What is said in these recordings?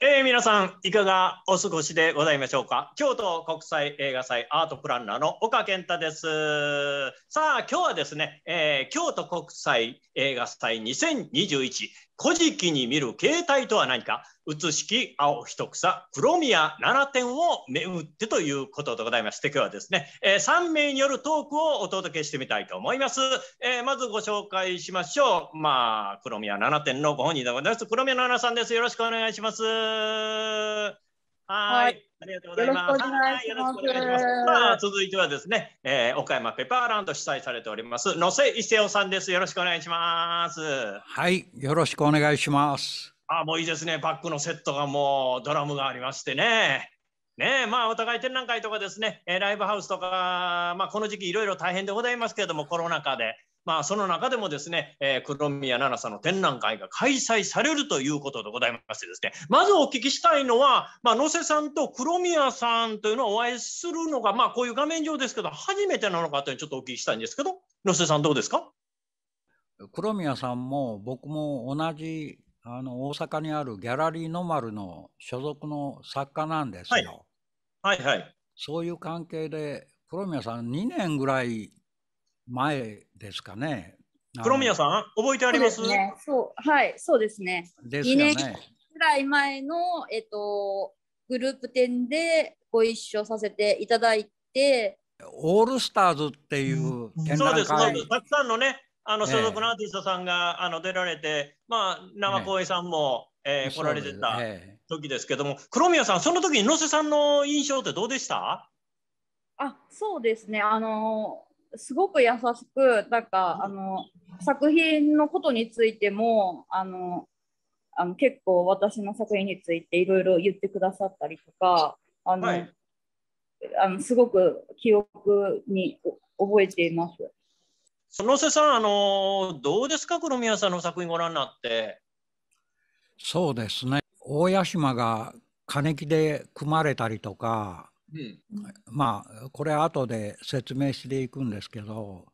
えー、皆さんいかがお過ごしでございましょうか京都国際映画祭アートプランナーの岡健太ですさあ今日はですね、えー、京都国際映画祭2021、古事記に見る形態とは何か写しき青一草黒宮七点を巡ってということでございまして今日はですね、えー、3名によるトークをお届けしてみたいと思います、えー、まずご紹介しましょうまあ黒宮七点のご本人でございます黒宮七さんですよろしくお願いしますはい。ありがとうございます。よろしくお願いします。さあ、続いてはですね、えー、岡山ペパーランド主催されております、野瀬伊勢夫さんです。よろしくお願いします。はい、よろしくお願いします。あ、もういいですね。バックのセットがもうドラムがありましてね。ねまあ、お互い展覧会とかですね、えー、ライブハウスとか、まあ、この時期いろいろ大変でございますけれども、コロナ禍で、まあ、その中でもですね、えー、黒宮七々の展覧会が開催されるということでございましてですね、まずお聞きしたいのは、まあ、野瀬さんと黒宮さんというのをお会いするのが、まあ、こういう画面上ですけど、初めてなのかというちょっとお聞きしたいんですけど、野瀬さんどうですか黒宮さんも僕も同じあの大阪にあるギャラリーノマルの所属の作家なんですよ。はい、はい、はい、そういう関係で黒宮さん2年ぐらい前ですかね。黒宮さん、覚えてありますね、そうはい、そうですね。ですね2年ぐらい前の、えっと、グループ展でご一緒させていただいて。オールスターズっていう展覧会、うん、そうですたくさんのね、あの所属のアーティストさんが、えー、あの出られて、まあ、生光栄さんも、ええー、来られてた時ですけども、えー、黒宮さん、その時に野瀬さんの印象ってどうでしたあそうですね、あのーすごく優しくなんかあの作品のことについてもあのあの結構私の作品についていろいろ言ってくださったりとかあの、はい、あのすごく記憶に覚えています。その瀬さん、あのどうですか、黒宮さんの作品ご覧になって。そうですね大屋島が金木で組まれたりとかまあこれ後で説明していくんですけど、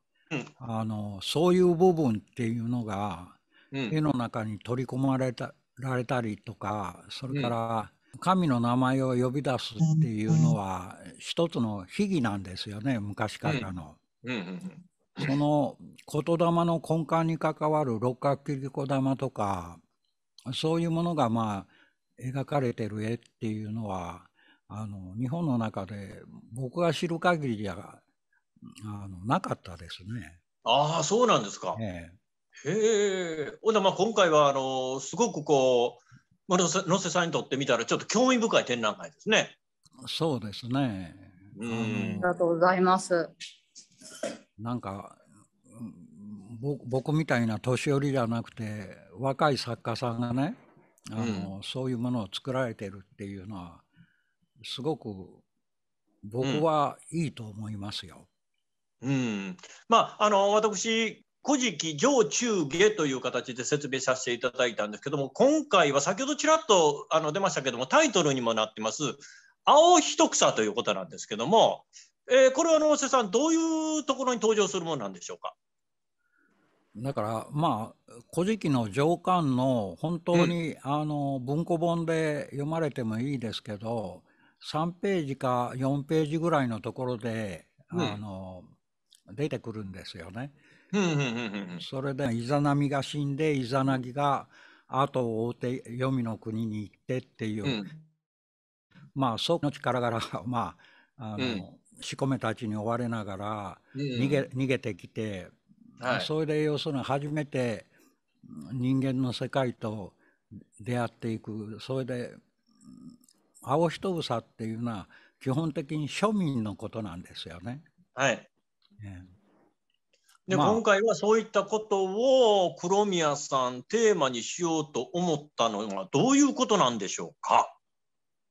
あのそういう部分っていうのが、絵の中に取り込まれたられたりとかそれから、神の名前を呼び出すっていうのは一つの秘技なんですよね昔からの。その言霊の根幹に関わる六角切子玉とかそういうものがまあ描かれてる絵っていうのはあの日本の中で僕が知る限りではあのなかったですね。ああそうなんですか。ええ、へえ。ほんまあ今回はあのすごくこう丸野瀬さんにとってみたらちょっと興味深い展覧会ですね。そうですね。うん。ありがとうございます。なんか僕みたいな年寄りじゃなくて若い作家さんがねあの、うん、そういうものを作られてるっていうのはすごく僕はいいと思いますよ。うん、うん、まああの私「古事記上中下」という形で説明させていただいたんですけども今回は先ほどちらっとあの出ましたけどもタイトルにもなってます「青一草」ということなんですけども、えー、これは能瀬さんどういうところに登場するものなんでしょうかだからまあ「古事記」の上巻の本当に、うん、あの文庫本で読まれてもいいですけど、3ページか4ページぐらいのところで、うん、あの出てくるんですよね。それでイザナミが死んでイザナギが後を追って黄泉の国に行ってっていう、うん、まあそこの力から まああの、うん、仕込めたちに追われながら逃げ,、逃げてきて、はい、それで要するに初めて人間の世界と出会っていくそれで青人房っていうのは基本的に庶民のことなんですよね。はい。ねで、まあ、今回はそういったことを黒宮さんテーマにしようと思ったのはどういうことなんでしょうか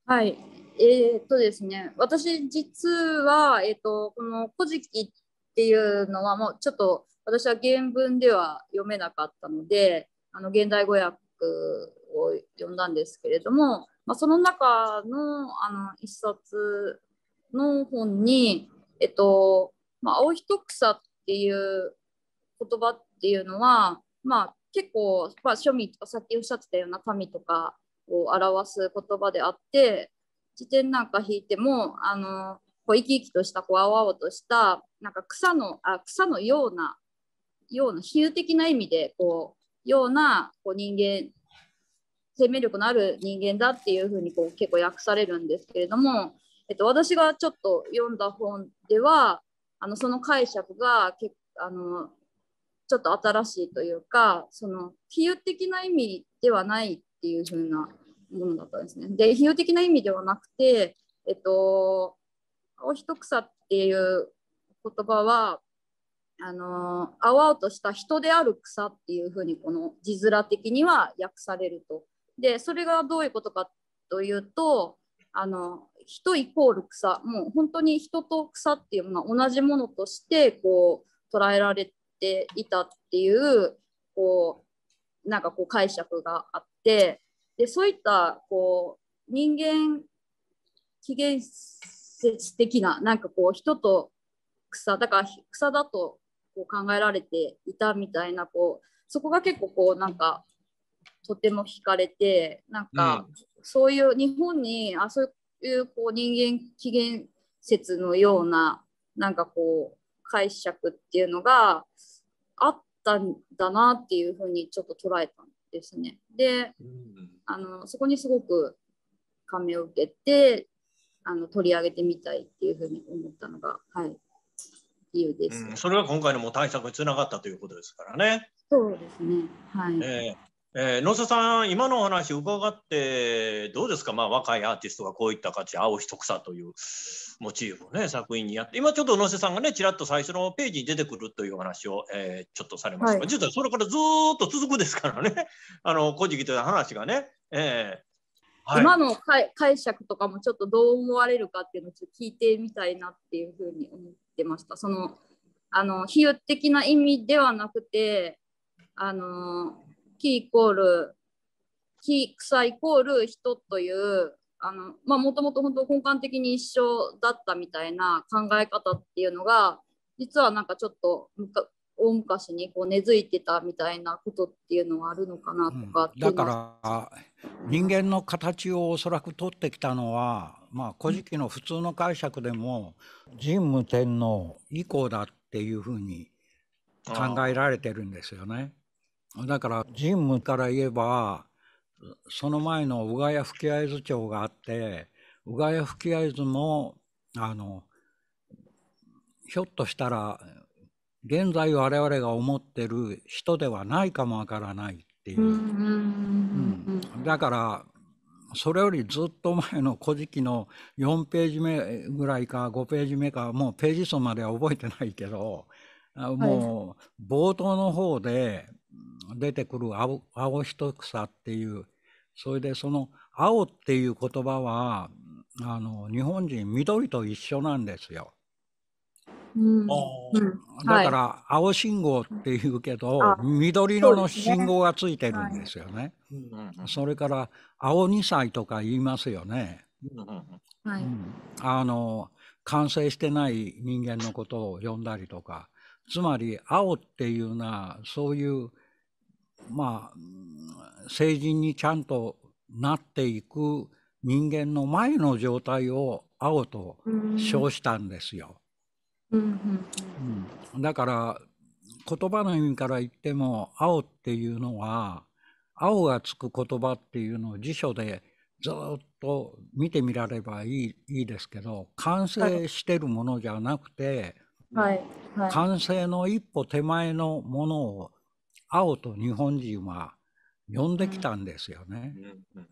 はいえー、っとですね私実は、えー、っとこの「古事記」っていうのはもうちょっと私は原文では読めなかったのであの現代語訳を読んだんですけれどもまあ、その中のあの一冊の本に、えっとまあ、青一草っていう言葉っていうのは、まあ、結構、まあ、庶民とかさっきおっしゃってたような民とかを表す言葉であって辞典なんか引いてもあのこう生き生きとしたこう青々としたなんか草のあ草のようなような比喩的な意味でこうようなこう人間生命力のある人間だっていうふうにこう結構訳されるんですけれども、えっと、私がちょっと読んだ本ではあのその解釈がけあのちょっと新しいというかその比喩的な意味ではないっていう風なものだったんですね。で比喩的な意味ではなくて、えっと、青一草っていう言葉はあの青々とした人である草っていうふうにこの字面的には訳されるとでそれがどういうことかというとあの人イコール草もう本当に人と草っていうのは同じものとしてこう捉えられていたっていうこうなんかこう解釈があってでそういったこう人間起源説的ななんかこう人と草だから草だとこう考えられていたみたいなこうそこが結構こうなんかとても惹かれてなんか、そういう日本にあそういうこう人間起源説のようななんかこう解釈っていうのがあったんだなっていうふうにちょっと捉えたんですね。で、あのそこにすごく感銘を受けてあの取り上げてみたいっていうふうに思ったのが、はい、理由です、うん、それは今回のも対策につながったということですからね。そうですね。はい。えーえー、野瀬さん、今のお話伺って、どうですか、まあ、若いアーティストがこういった価値、青一草というモチーフをね、作品にやって、今ちょっと野瀬さんがね、ちらっと最初のページに出てくるという話を、えー、ちょっとされましたはい、実はそれからずっと続くですからね、あの古事記という話がね、えー今の解釈とかもちょっとどう思われるかっていうのをちょっと聞いてみたいなっていうふうに思ってました。そのあの比喩的な意味ではなくてあの木イコール木草イコール人というあのまあもともと本当根幹的に一緒だったみたいな考え方っていうのが実はなんかちょっと大昔にこう根付いてたみたいなことっていうのはあるのかなとか、うん、だから人間の形をおそらく取ってきたのはまあ古事記の普通の解釈でも神武天皇以降だっていうふうに考えられてるんですよね。だから神武から言えばその前の宇賀屋吹合図町があって宇賀屋吹合図もあのひょっとしたら現在我々が思ってる人ではないかもわからないっていう、うん、だからそれよりずっと前の「古事記」の4ページ目ぐらいか5ページ目かもうページ数までは覚えてないけどもう冒頭の方で出てくる青青一草っていうそれでその青っていう言葉はあの日本人緑と一緒なんですよ。うん、だから、青信号っていうけど緑色の信号がついてるんですよね。そ、はい、れから青2歳とか言いますよね。はい、うん、あの完成してない人間のことを呼んだりとかつまり青っていうのはそういうまあ成人にちゃんとなっていく人間の前の状態を青と称したんですよ。うん、うん、だから言葉の意味から言っても青っていうのは青がつく言葉っていうのを辞書でずっと見てみられればいいいいですけど完成してるものじゃなくて、はいはい、完成の一歩手前のものを青と日本人は呼んできたんですよね。うんうん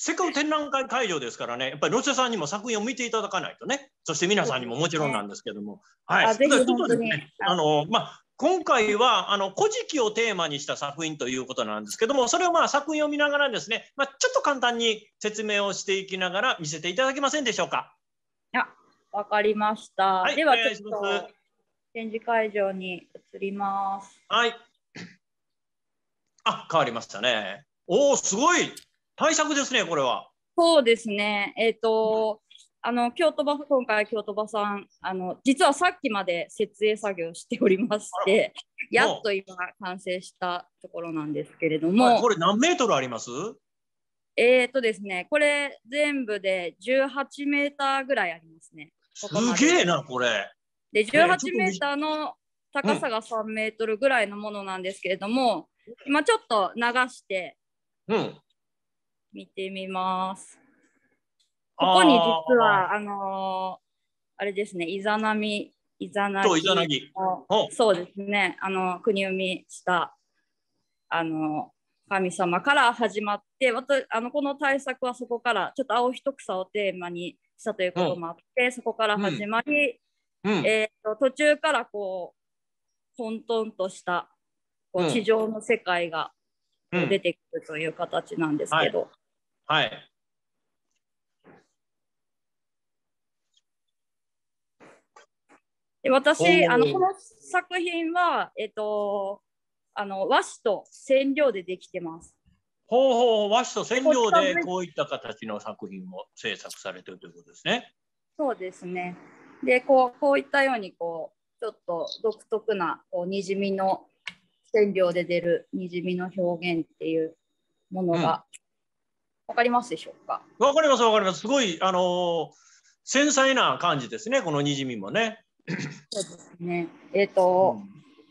せっかく展覧会会場ですからね、やっぱりロシアさんにも作品を見ていただかないとね、そして皆さんにももちろんなんですけども、あのまあ、今回は、あの、古事記をテーマにした作品ということなんですけども、それをまあ作品を見ながらですね、まあ、ちょっと簡単に説明をしていきながら見せていただけませんでしょうか。あ、わかりました。はい、では、展示会場に移ります。はい。あ変わりましたね。おおすごい対策ですねこれは。そうですねえっ、ー、とあの京都バス、今回京都場さんあの実はさっきまで設営作業しておりましてやっと今完成したところなんですけれども。これ何メートルありますえっ、ー、とですねこれ全部で十八メーターぐらいありますね。ここすげえなこれ。で十八メーターの高さが三メートルぐらいのものなんですけれども、今ちょっと流して見てみます。うん、ここに実はあのー、あれですねイザナミイザナギそうですねあの国生みしたあの神様から始まって私あのこの対策はそこからちょっと青一草をテーマにしたということもあって、うん、そこから始まり、うん、えーと途中からこう混沌としたこう地上の世界が出てくるという形なんですけど。はい、はいで私あのこの作品は、えっと、あの和紙と染料でできてます。ほうほう和紙と染料でこういった形の作品も制作されてるということですね。そうですねでこうこういったようにこうちょっと独特なこうにじみの染料で出るにじみの表現っていうものが、うわかりますでしょうかわかりますわかります。すごい、あのー、繊細な感じですね、このにじみもね。そうですね。えっ、ー、と、うん、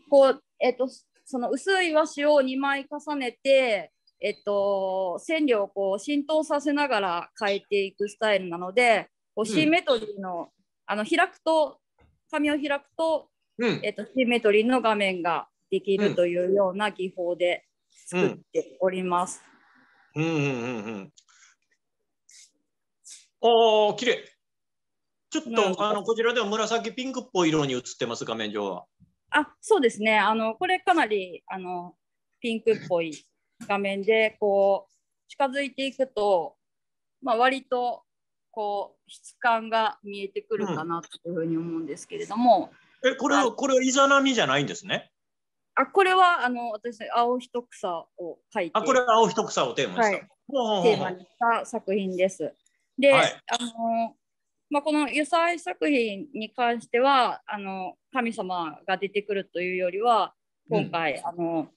こう、えっ、ー、と、その薄い和紙を2枚重ねて、えっと、染料をこう浸透させながら変えていくスタイルなので、こうシーメトリーのあの開くと紙を開くと、うん、えっと、シーメトリーの画面ができるというような技法で作っております。うんうんうんうん。おお、綺麗。ちょっとあのこちらでは紫ピンクっぽい色に映ってます画面上は。あ、そうですね。あのこれかなりあのピンクっぽい画面でこう近づいていくと、まあ割とこう質感が見えてくるかなというふうに思うんですけれども。うん、え、これはこれはイザナミじゃないんですね。あこれはあの私青一草を書いてあこれは青一草をテーマにした、はい、テーマにした作品です。で、はい、あのまあ、この油彩作品に関してはあの神様が出てくるというよりは今回、うん、あの、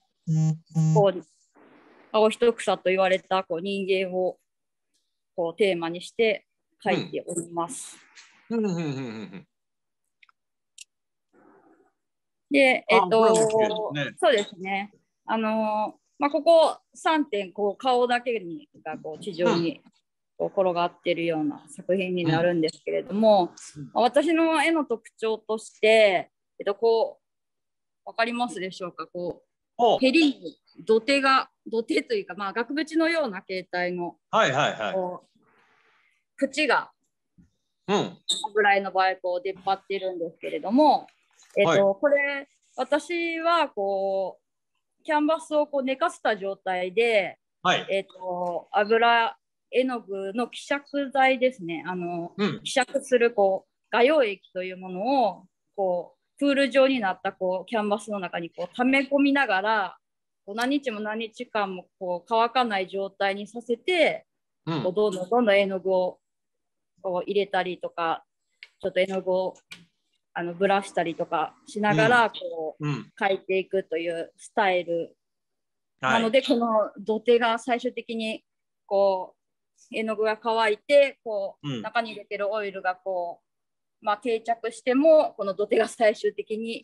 こう青一草と言われたこう人間をこうテーマにして書いております。うんうんうんうんで、えっ、と、ね、そうですね。あの、まあ、ここ3点、こう顔だけにがこう地上にこう転がってるような作品になるんですけれども、うん、私の絵の特徴として、えっ、と、こう、分かりますでしょうか、こう、ヘリに土手が、土手というか、まあ、額縁のような形態の、はいはいはい、口が、うん、ぐらいの場合こう出っ張ってるんですけれども、えっ、ー、と、はい、これ私はこうキャンバスをこう寝かせた状態で、はい、えっ、ー、と油絵の具の希釈剤ですねあの、うん、希釈するこう画用液というものをこうプール状になったこうキャンバスの中にこう溜め込みながらこう何日も何日間もこう乾かない状態にさせて、うん、こうどんどんどんどん絵の具をこう入れたりとかちょっと絵の具をあのブラしたりとかしながらこう、書いていくというスタイル、なのでこの土手が最終的にこう絵の具が乾いてこう、中に入れてるオイルがこう、まあ、定着してもこの土手が最終的に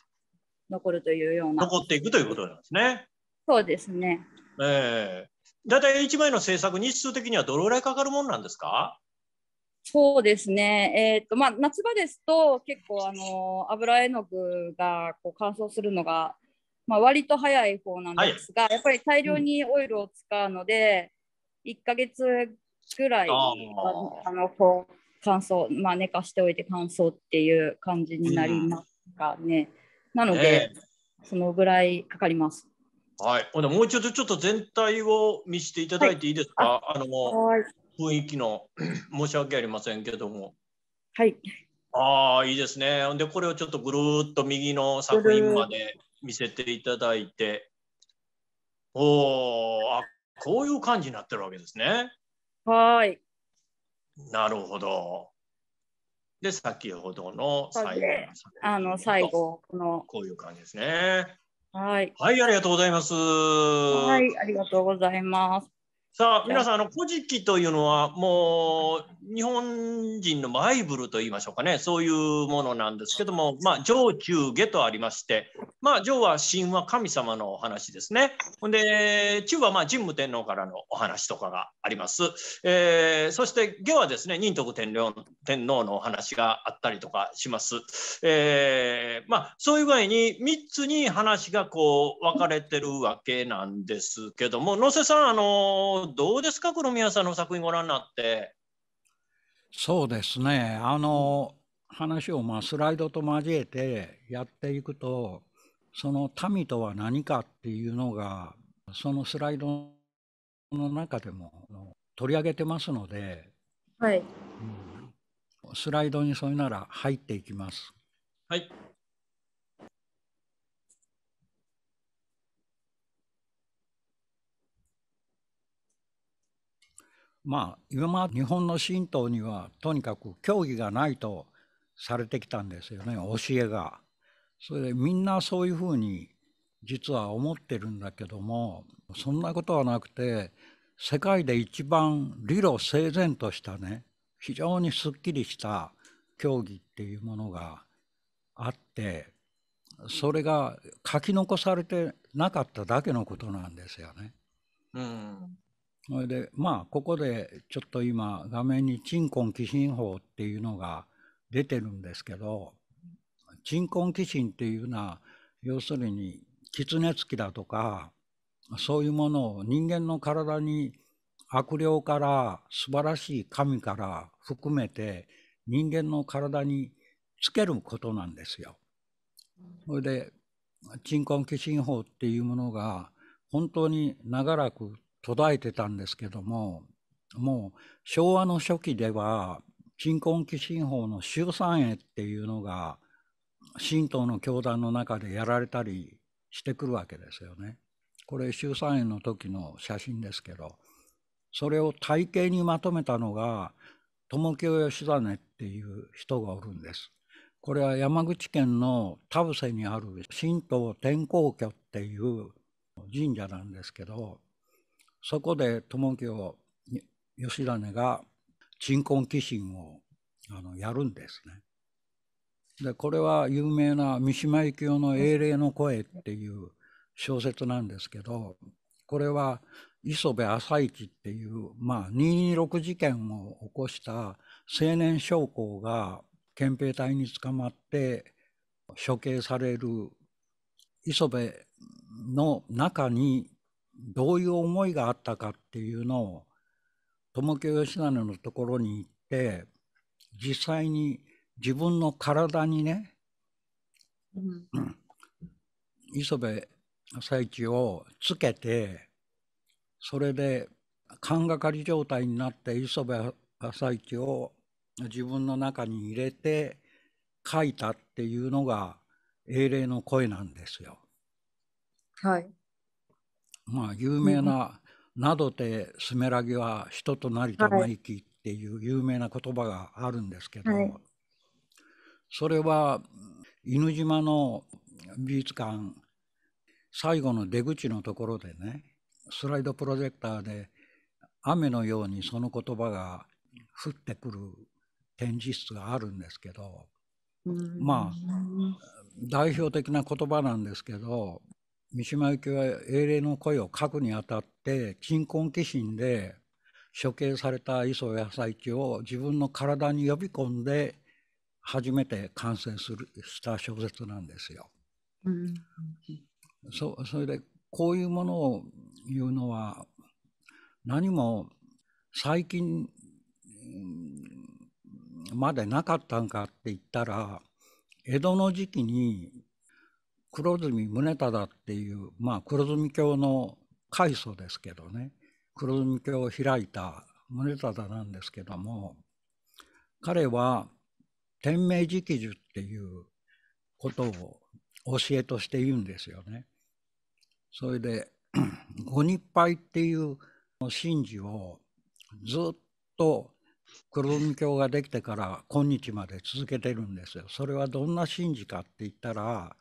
残るというような残っていくということなんですね。そうですね、えー、だいたい1枚の制作日数的にはどれぐらいかかるもんなんですかそうですね、えーとまあ、夏場ですと結構あの油絵の具がこう乾燥するのが、まあ、割と早い方なんですが、はい、やっぱり大量にオイルを使うので、うん、1ヶ月ぐらいあのこう乾燥、まあ、寝かしておいて乾燥っていう感じになりますかね、うん、なので、えー、そのぐらいかかります。はい、もう一度ちょっと全体を見せていただいていいですか。はい、あの、はい雰囲気の 申し訳ありませんけども。はい。ああ、いいですね。で、これをちょっとぐるっと右の作品まで見せていただいて、おお、あこういう感じになってるわけですね。はい。なるほど。で、先ほどの最後あの最後、この。こういう感じですね。はい。はい、ありがとうございます。はい、ありがとうございます。さあ、皆さん、あの、古事記というのは、もう、日本人のバイブルと言いましょうかね、そういうものなんですけども、まあ、上中下とありまして、まあ、上は神話神様のお話ですね。ほんで、中は、まあ、神武天皇からのお話とかがあります。えー、そして、下はですね、仁徳天皇天皇のお話があったりとかします。えー、まあ、そういう具合に、3つに話がこう、分かれてるわけなんですけども、能勢さん、あの、どうですか、黒宮さんの作品ご覧になって。そうですね、あの話をまあスライドと交えてやっていくと、その民とは何かっていうのが、そのスライドの中でも取り上げてますので、はい、うん、スライドにそれなら入っていきます。はいまあ今まで日本の神道にはとにかく教義がないとされてきたんですよね教えが。それでみんなそういうふうに実は思ってるんだけどもそんなことはなくて世界で一番理路整然としたね非常にすっきりした教義っていうものがあってそれが書き残されてなかっただけのことなんですよね。うん、それでまあここでちょっと今画面に鎮魂寄進法っていうのが出てるんですけど鎮魂寄進っていうのは要するに狐つきだとかそういうものを人間の体に悪霊から素晴らしい神から含めて人間の体につけることなんですよ。それで鎮魂寄進法っていうものが本当に長らく途絶えてたんですけども、もう昭和の初期では、貧困基進法の衆参へっていうのが、神道の教団の中でやられたりしてくるわけですよね。これ、衆参園の時の写真ですけど、それを体系にまとめたのが、友清義実っていう人がおるんです。これは山口県の田伏にある神道天皇居っていう神社なんですけど、そこで友清田根が鎮魂寄進をあのやるんですね。でこれは有名な「三島由紀夫の英霊の声」っていう小説なんですけどこれは磯部朝市っていう、まあ、226事件を起こした青年将校が憲兵隊に捕まって処刑される磯部の中にどういう思いがあったかっていうのを友清義成のところに行って実際に自分の体にね、うん、磯部朝市をつけてそれで勘がかり状態になって磯部朝市を自分の中に入れて書いたっていうのが英霊の声なんですよ。はいまあ、有名な「などてすめらぎは人となりとないき」っていう有名な言葉があるんですけど、はい、それは犬島の美術館最後の出口のところでねスライドプロジェクターで雨のようにその言葉が降ってくる展示室があるんですけどまあ代表的な言葉なんですけど三島由紀夫は英霊の声を書くにあたって鎮魂鬼神で処刑された磯谷佐一を自分の体に呼び込んで初めて完成するした小説なんですよ。うん、そそれでこういうものを言うのは何も最近までなかったんかって言ったら江戸の時期に黒住宗忠っていう、まあ、黒住教の開祖ですけどね黒住教を開いた宗忠なんですけども彼は天明直樹っていうことを教えとして言うんですよね。それで 五日拝っていう神事をずっと黒海教ができてから今日まで続けてるんですよ。それはどんな神事かって言ったら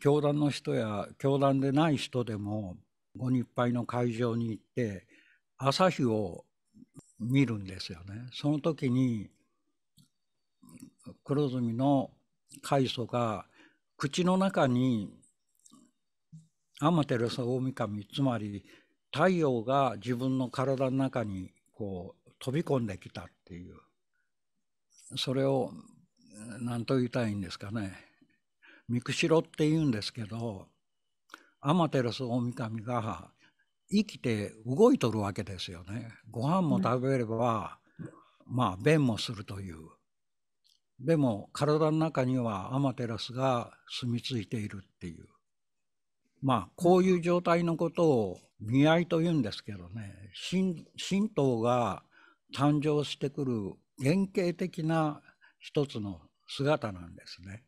教団の人や教団でない人でもご日配の会場に行って朝日を見るんですよね。その時に黒ずみの海祖が口の中に天照大神つまり太陽が自分の体の中にこう飛び込んできたっていうそれを何と言いたいんですかね三釧っていうんですけど天照大神が生きて動いとるわけですよね。ご飯も食べれば、うん、まあ便もするという。でも体の中にはアマテラスが住み着いているっていう。まあこういう状態のことを見合いと言うんですけどね神道が誕生してくる原型的な一つの姿なんですね。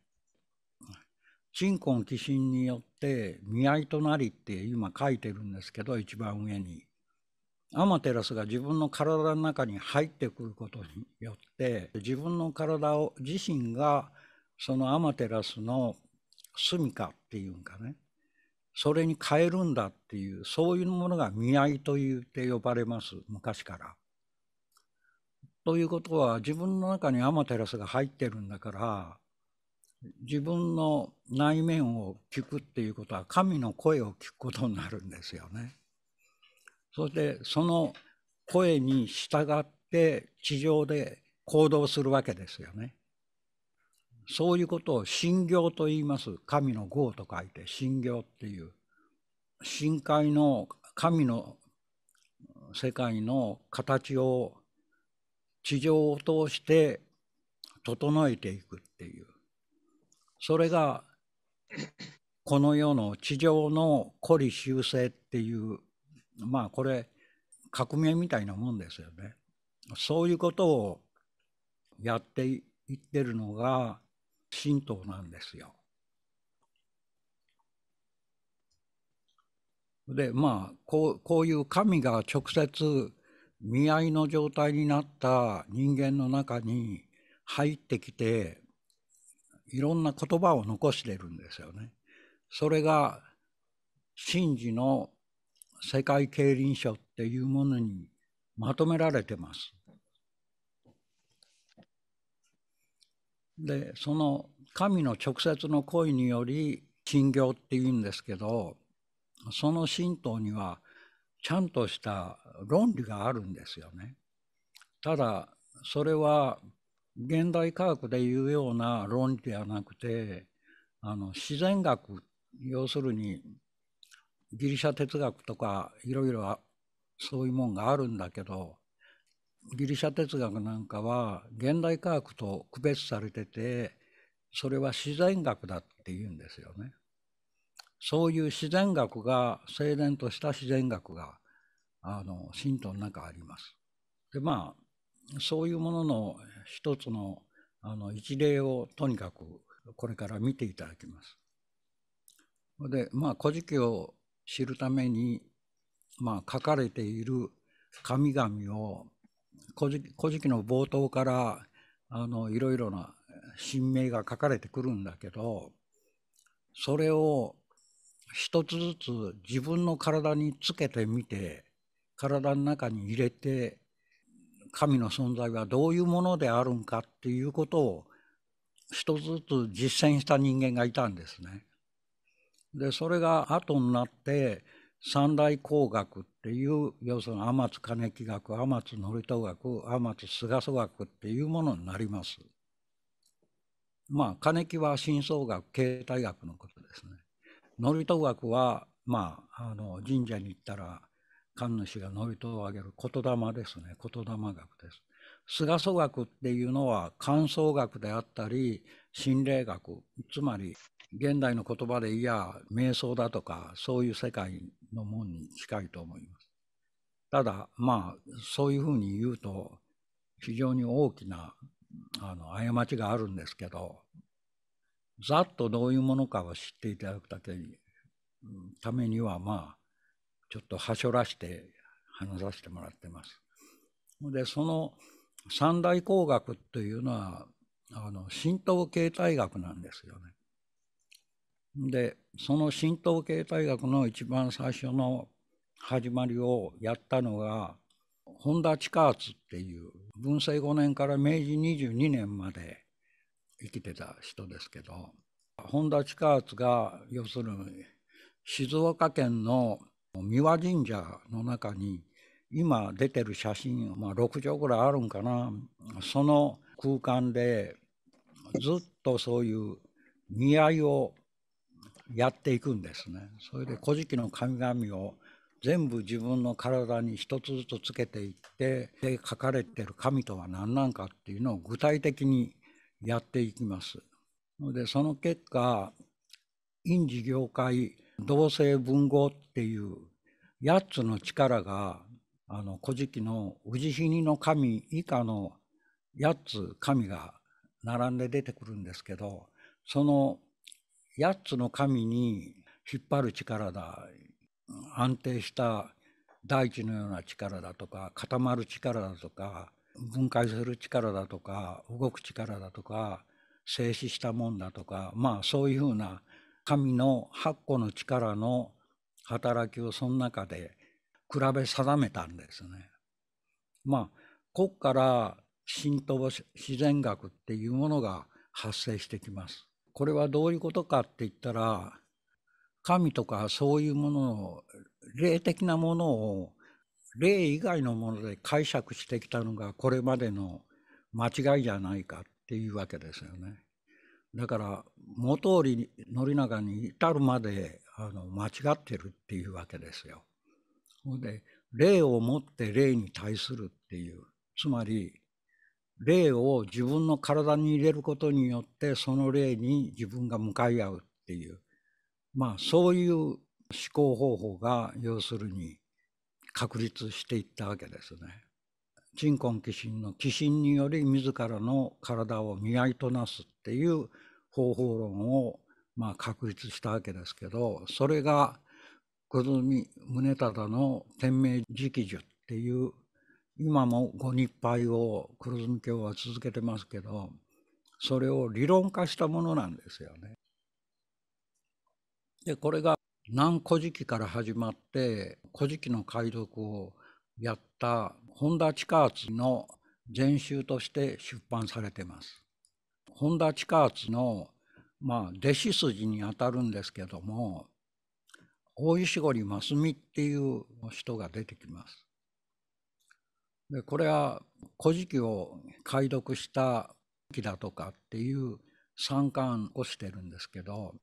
鎮魂寄進によって見合いとなりって今書いてるんですけど一番上にアマテラスが自分の体の中に入ってくることによって自分の体を自身がそのアマテラスの住処っていうんかねそれに変えるんだっていうそういうものが見合いというって呼ばれます昔から。ということは自分の中にアマテラスが入ってるんだから自分の内面を聞くっていうことは神の声を聞くことになるんですよね。そしてその声に従って地上で行動するわけですよね。そういうことを信行と言います。神の業と書いて信行っていう。深海の神の世界の形を地上を通して整えていくっていう。それがこの世の地上の孤立修正っていうまあこれ革命みたいなもんですよね。そういうことをやっていってるのが神道なんですよ。でまあこうこういう神が直接見合いの状態になった人間の中に入ってきていろんな言葉を残してるんですよね。それが真事の世界競輪書っていうものにまとめられてます。でその神の直接の恋により信教っていうんですけどその神道にはちゃんとした論理があるんですよね。ただそれは現代科学でいうような論理ではなくてあの自然学要するにギリシャ哲学とかいろいろそういうもんがあるんだけどギリシャ哲学なんかは現代科学と区別されててそれは自然学だって言うんですよね。そういう自然学が整然とした自然学があの神道の中あります。でまあそういうものの一つのあの一例をとにかくこれから見ていただきます。でまあ「古事記」を知るために、まあ、書かれている神々を「古事古事記」の冒頭からあのいろいろな神明が書かれてくるんだけどそれを一つずつ自分の体につけてみて体の中に入れて神の存在はどういうものであるんかっていうことを一つずつ実践した人間がいたんですね。でそれが後になって三大工学っていう要するに天津兼木学天津則人学天津菅曽学っていうものになります。まあ金木は真相学形態学のことですね。則人学はまああの神社に行ったら神主が祝詞をあげる言霊ですね言霊学です菅祖学っていうのは感想学であったり心霊学つまり現代の言葉でいや瞑想だとかそういう世界のもんに近いと思いますただまあそういうふうに言うと非常に大きなあの過ちがあるんですけどざっとどういうものかを知っていただくだけにためにはまあちょっとはしょらして話させてもらってます。でその三大工学というのはあの神道形態学なんですよね。でその神道形態学の一番最初の始まりをやったのが本田地下圧っていう文政5年から明治22年まで生きてた人ですけど本田地下圧が要するに静岡県の三輪神社の中に今出てる写真、まあ、6畳ぐらいあるんかなその空間でずっとそういう見合いをやっていくんですね。それで古事記の神々を全部自分の体に一つずつつけていってで書かれてる神とは何なんかっていうのを具体的にやっていきます。でその結果陰事業界同性文豪っていう8つの力があの古事記の氏日の神以下の8つ神が並んで出てくるんですけどその8つの神に引っ張る力だ安定した大地のような力だとか固まる力だとか分解する力だとか動く力だとか静止したもんだとかまあそういうふうな神の8個の力の働きをその中で比べ定めたんですね。まあここから神道自然学っていうものが発生してきます。これはどういうことかって言ったら神とかそういうものを霊的なものを霊以外のもので解釈してきたのがこれまでの間違いじゃないかっていうわけですよね。だから元り、宣長に至るまであの間違ってるっていうわけですよ。で霊をもって霊に対するっていうつまり霊を自分の体に入れることによってその霊に自分が向かい合うっていうまあそういう思考方法が要するに確立していったわけですね。鎮魂鬼神の鬼神により自らの体を見合いとなすっていう方法論をまあ確立したわけですけどそれが小泉宗忠の「天明直樹っていう今もご日配を黒住教は続けてますけどそれを理論化したものなんですよね。でこれが南古事記から始まって古事記の解読をやった本田近篤の全集として出版されてます。本田近厚の、まあ、弟子筋にあたるんですけども大石堀真澄っていう人が出てきます。でこれは「古事記」を解読した時だとかっていう三冠をしてるんですけど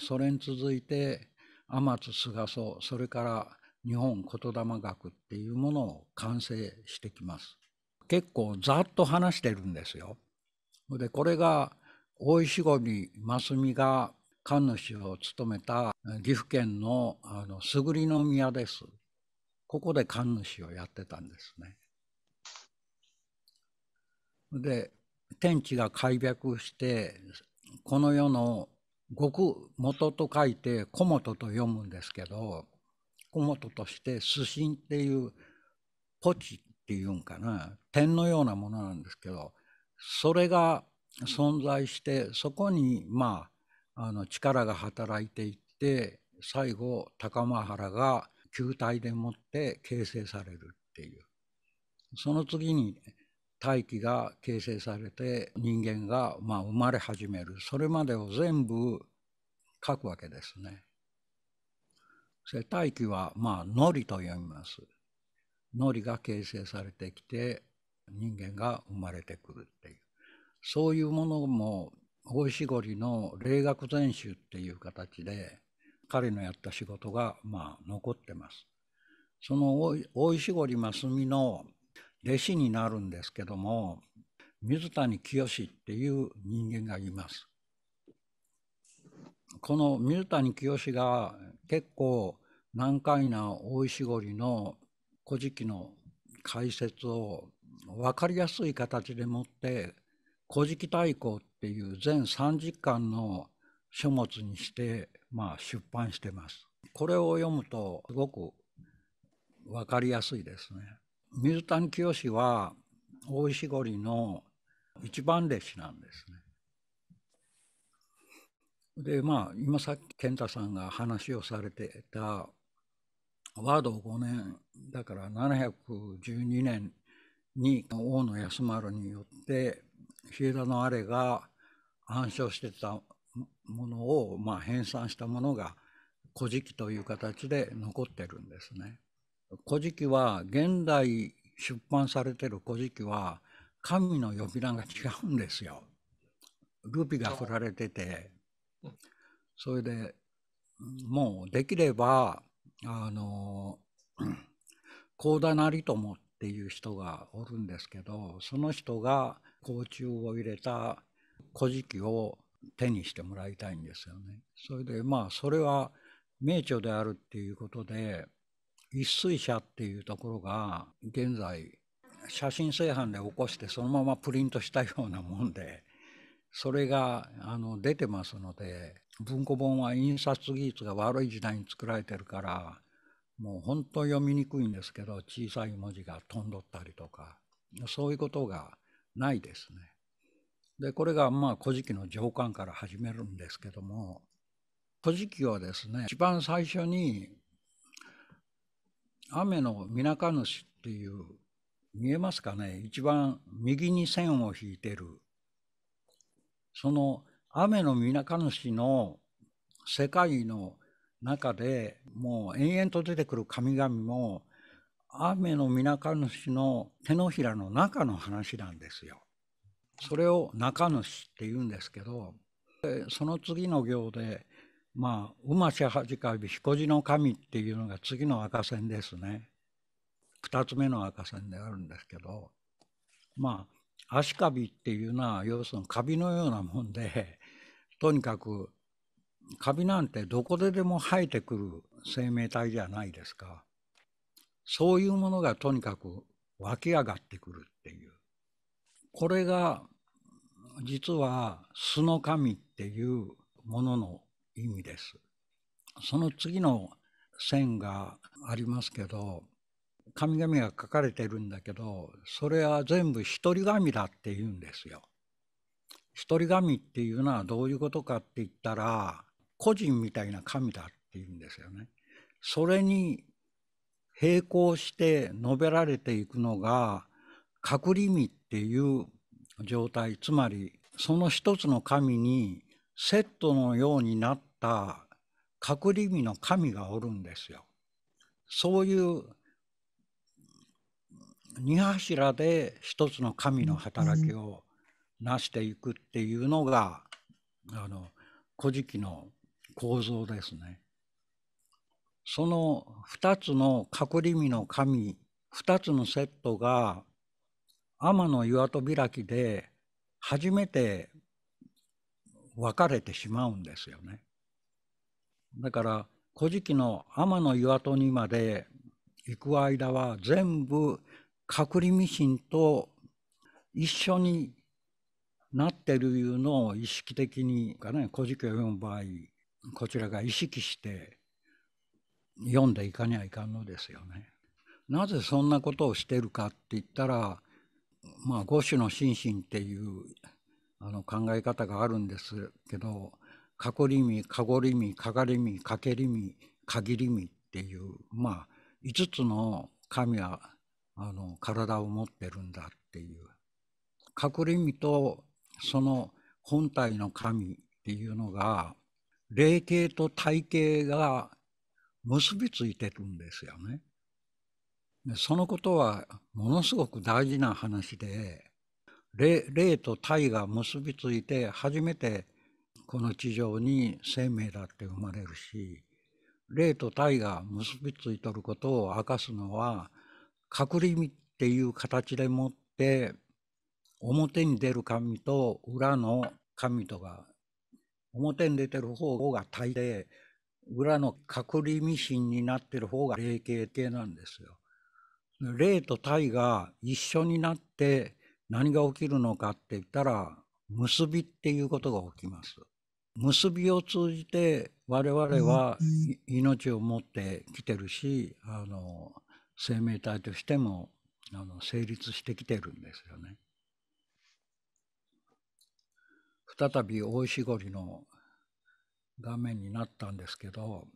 それに続いて天津菅総それから日本言霊学っていうものを完成してきます。結構ざっと話してるんですよ。でこれが大石森真澄が神主を務めた岐阜県のあのすぐりの宮です。ここで神主をやってたんですね。で天地が開闢してこの世の極元と書いて小元と読むんですけど小元としてし神っていうポチっていうんかな点のようなものなんですけどそれが存在してそこにまああの力が働いていって最後高間原が球体でもって形成されるっていうその次に大気が形成されて人間がまあ生まれ始めるそれまでを全部書くわけですね。大気はまあのりと読みます。のりが形成されてきて人間が生まれてくるっていうそういうものも大石堀の霊学全集っていう形で彼のやった仕事がまあ残ってます。その大石堀真澄の弟子になるんですけども水谷清っていう人間がいます。この水谷清が結構難解な大石堀の「古事記」の解説を分かりやすい形でもって「古事記大綱」っていう全30巻の書物にして、まあ、出版してます。これを読むとすごく分かりやすいですね。水谷清は大石堀の一番弟子なんですね。でまあ今さっき健太さんが話をされてたワード5年だから712年に大野康丸によって日枝のあれが暗唱してたものを、まあ、編纂したものが「古事記」という形で残ってるんですね。古事記は現代出版されてる古事記は神の呼び名が違うんですよ。ルピが振られててそれでもうできればあの 講田なりと思っっていう人がおるんですけどその人が甲虫を入れた古事記を手にしてもらいたいんですよね。それでまあそれは名著であるっていうことで一水社っていうところが現在写真製版で起こしてそのままプリントしたようなもんでそれがあの出てますので文庫本は印刷技術が悪い時代に作られてるからもう本当読みにくいんですけど小さい文字が飛んどったりとかそういうことがないですね。でこれがまあ「古事記」の上巻から始めるんですけども「古事記」はですね一番最初に「雨のなか主」っていう見えますかね一番右に線を引いてるその雨のなか主の世界の中でもう延々と出てくる神々も雨の水上主の手のひらの中の話なんですよ。それを中主って言うんですけどその次の行でまあ「馬しはかび彦路の神」っていうのが次の赤線ですね。2つ目の赤線であるんですけどまあ足カビっていうのは要するにカビのようなもんでとにかくカビなんてどこででも生えてくる生命体じゃないですか。そういうものがとにかく湧き上がってくるっていう。これが実は素の神っていうものの意味です。その次の線がありますけど、神々が書かれてるんだけど、それは全部一人神だって言うんですよ。一人神っていうのはどういうことかって言ったら、個人みたいな神だっていうんですよね。それに並行して述べられていくのが隔離身っていう状態つまりその一つの神にセットのようになった隔離身の神がおるんですよ。そういう二柱で一つの神の働きを成していくっていうのが、あの「古事記」の構造ですね。その2つの隠り身の神2つのセットが天の岩戸開きで初めて分かれてしまうんですよね。だから「古事記」の天の岩戸にまで行く間は全部隠りミシンと一緒になってるいうのを意識的にかね「古事記」を読む場合こちらが意識して読んでいかにはいかんのですよね。なぜそんなことをしてるかって言ったら、まあ、五種の心身っていうあの考え方があるんですけど、かこりみ、かごりみ、かがりみ、かけりみ、かぎりみっていう、まあ、5つの神はあの体を持ってるんだっていう。かこりみとその本体の神っていうのが霊系と体系が結びついてるんですよね。そのことはものすごく大事な話で霊霊と体が結びついて初めてこの地上に生命だって生まれるし霊と体が結びついとることを明かすのは隔離身っていう形でもって表に出る神と裏の神とが表に出てる方が大抵裏の隔離ミシンになってる方が霊形系なんですよ。霊と体が一緒になって何が起きるのかって言ったら結びっていうことが起きます。結びを通じて我々は命を持ってきてるしあの生命体としてもあの成立してきてるんですよね。再び大石りの画面になったんですけど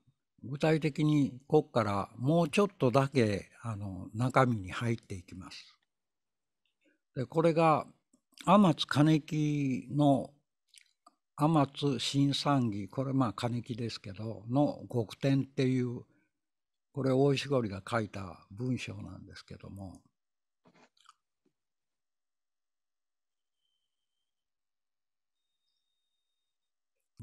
具体的にここからもうちょっとだけあの中身に入っていきます。でこれが天津金木の天津新三義これまあ金木ですけどの「極点」っていうこれ大石りが書いた文章なんですけども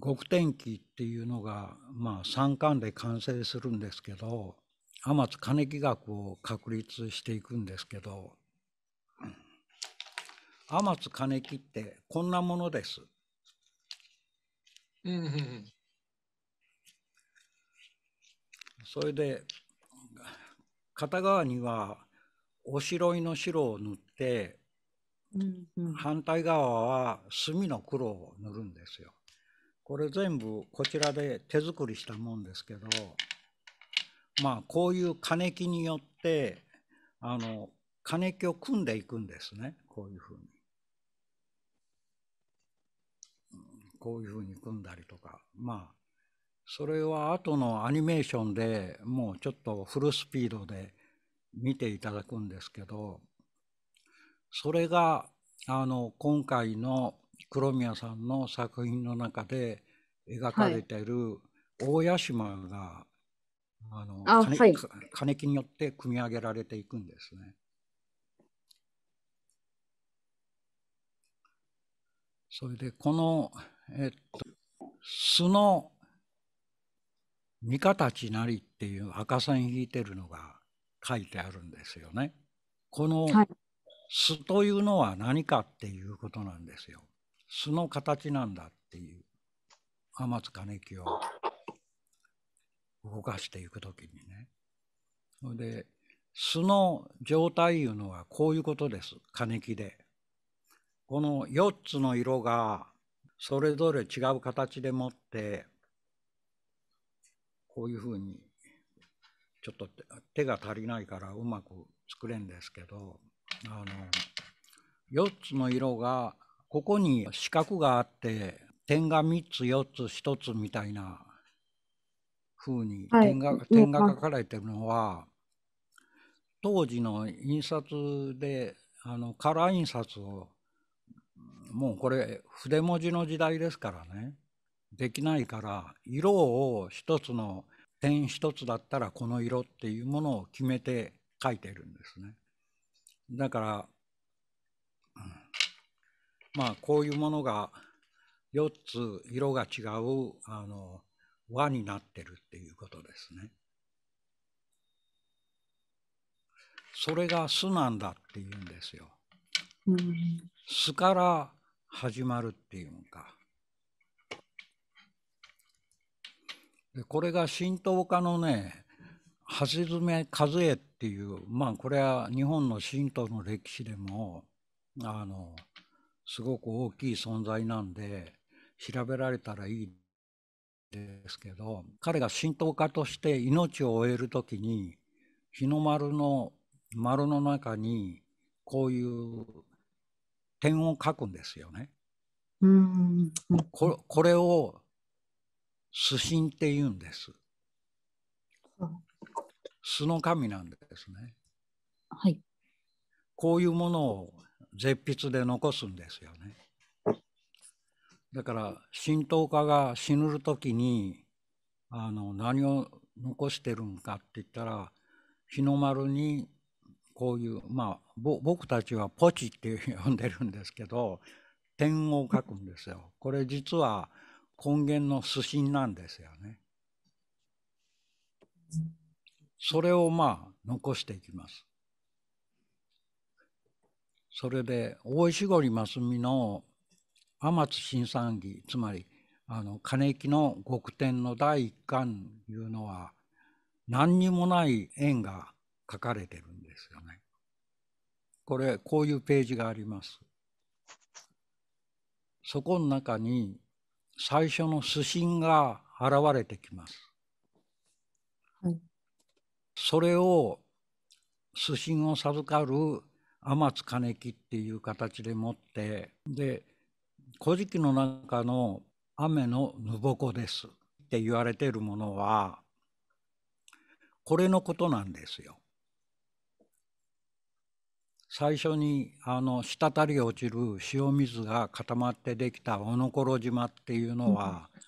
極天気っていうのが、まあ、三巻で完成するんですけど天津金木学を確立していくんですけど天津金木ってこんなものです。それで片側にはおしろいの白を塗って、反対側は墨の黒を塗るんですよ。これ全部こちらで手作りしたもんですけどまあこういう金木によってあの金木を組んでいくんですねこういうふうに。こういうふうに組んだりとかまあそれは後のアニメーションでもうちょっとフルスピードで見ていただくんですけどそれがあの今回の黒宮さんの作品の中で描かれている大屋島が、はい、あの金はい、金木によって組み上げられていくんですね。それでこの、えっと、素のたちなりっていう赤線引いてるのが書いてあるんですよね。この、は素というのは何かっていうことなんですよ。素の形なんだっていう天津金木を動かしていく時にねそれで素の状態いうのはこういうことです金木でこの4つの色がそれぞれ違う形でもってこういうふうにちょっと手が足りないからうまく作れんですけどあの4つの色がここに四角があって点が3つ4つ1つみたいな風に点がはい、点が書かれてるのは当時の印刷であのカラー印刷をもうこれ筆文字の時代ですからねできないから色を一つの点一つだったらこの色っていうものを決めて書いてるんですね。だから、うんまあこういうものが4つ色が違うあの輪になってるっていうことですね。それが巣なんだっていうんですよ。巣から始まるっていうのか。でこれが神道家のね橋爪和恵っていうまあこれは日本の神道の歴史でもあのすごく大きい存在なんで調べられたらいいですけど彼が神道家として命を終える時に日の丸の丸の中にこういう点を書くんですよね。うんここれを素神って言うんです。素の神なんですね。はい。こういうものを絶筆で残すんですよね。だから神道家が死ぬ時にあの何を残してるんかって言ったら日の丸にこういうまあ僕たちはポチって呼んでるんですけど点を書くんですよ。これ実は根源の素心なんですよね。それをまあ残していきます。それで大石堀真澄の天津新三義つまりあの金木の極点の第一巻いうのは何にもない円が書かれてるんですよね。これこういうページがあります。そこの中に最初の主審が現れてきます。はい、それを主審を授かる天津金木っていう形で持ってで「古事記」の中の「雨のぬぼこです」って言われているものはこれのことなんですよ。最初にあの滴り落ちる塩水が固まってできた小野ころ島っていうのは、うん、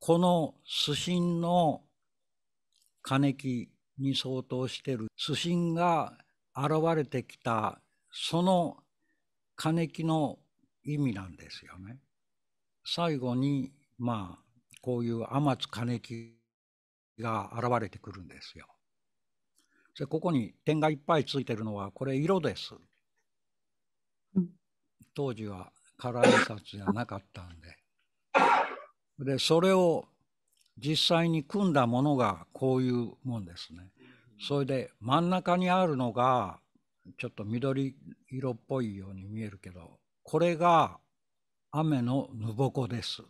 この寿司の金木に相当してるすしが現れてきたその金木の意味なんですよね。最後にまあこういう天津金木が現れてくるんですよ。でここに点がいっぱいついてるのはこれ色です。当時はカラー印刷じゃなかったんで。でそれを実際に組んだものがこういうもんですね。それで真ん中にあるのがちょっと緑色っぽいように見えるけどこれが雨のぬぼこです。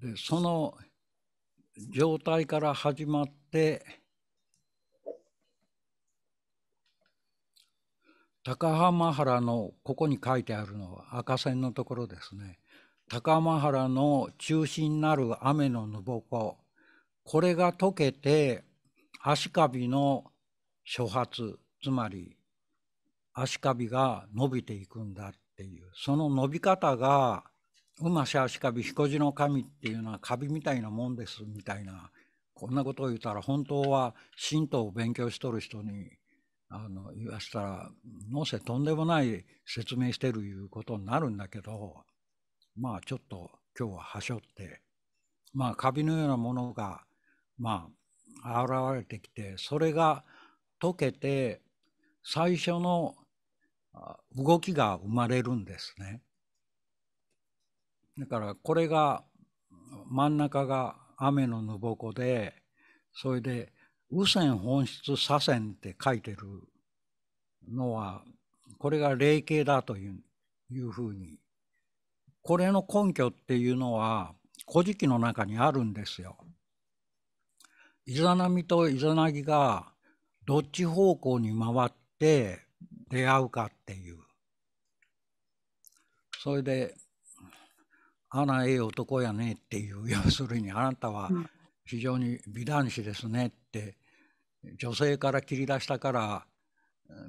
でその状態から始まって高浜原のここに書いてあるのは赤線のところですね高間原の中心なる雨のぬぼここれが溶けて足首の初発つまり足首が伸びていくんだっていうその伸び方が馬し足首彦字の神っていうのはカビみたいなもんですみたいなこんなことを言ったら本当は神道を勉強しとる人にあの言わしたら能勢とんでもない説明してるいうことになるんだけどまあちょっと今日ははしょって、まあカビのようなものが、まあ現れてきて、それが溶けて最初の動きが生まれるんですね。だからこれが真ん中が雨のぬぼこでそれで雨線本質左線って書いてるのはこれが霊形だといういうふうにこれの根拠っていうのは「古事記」の中にあるんですよ。イザナミとイザナギがどっち方向に回って出会うかっていう。それで「あなええ男やね」っていう要するにあなたは非常に美男子ですねって女性から切り出したから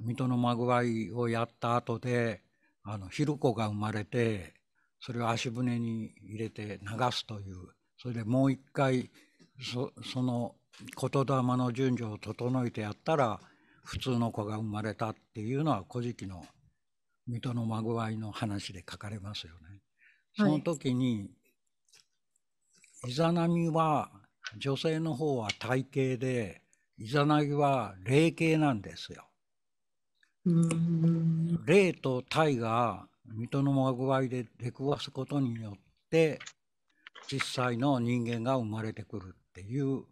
水戸のまぐわいをやった後であの昼子が生まれてそれを足舟に入れて流すというそれでもう一回そその言霊の順序を整えてやったら普通の子が生まれたっていうのは「古事記」の水戸の孫合いの話で書かれますよね。その時に、イザナミは女性の方は体型でイザナギは霊系なんですよ。霊と体が水戸の間具合で出くわすことによって実際の人間が生まれてくるっていう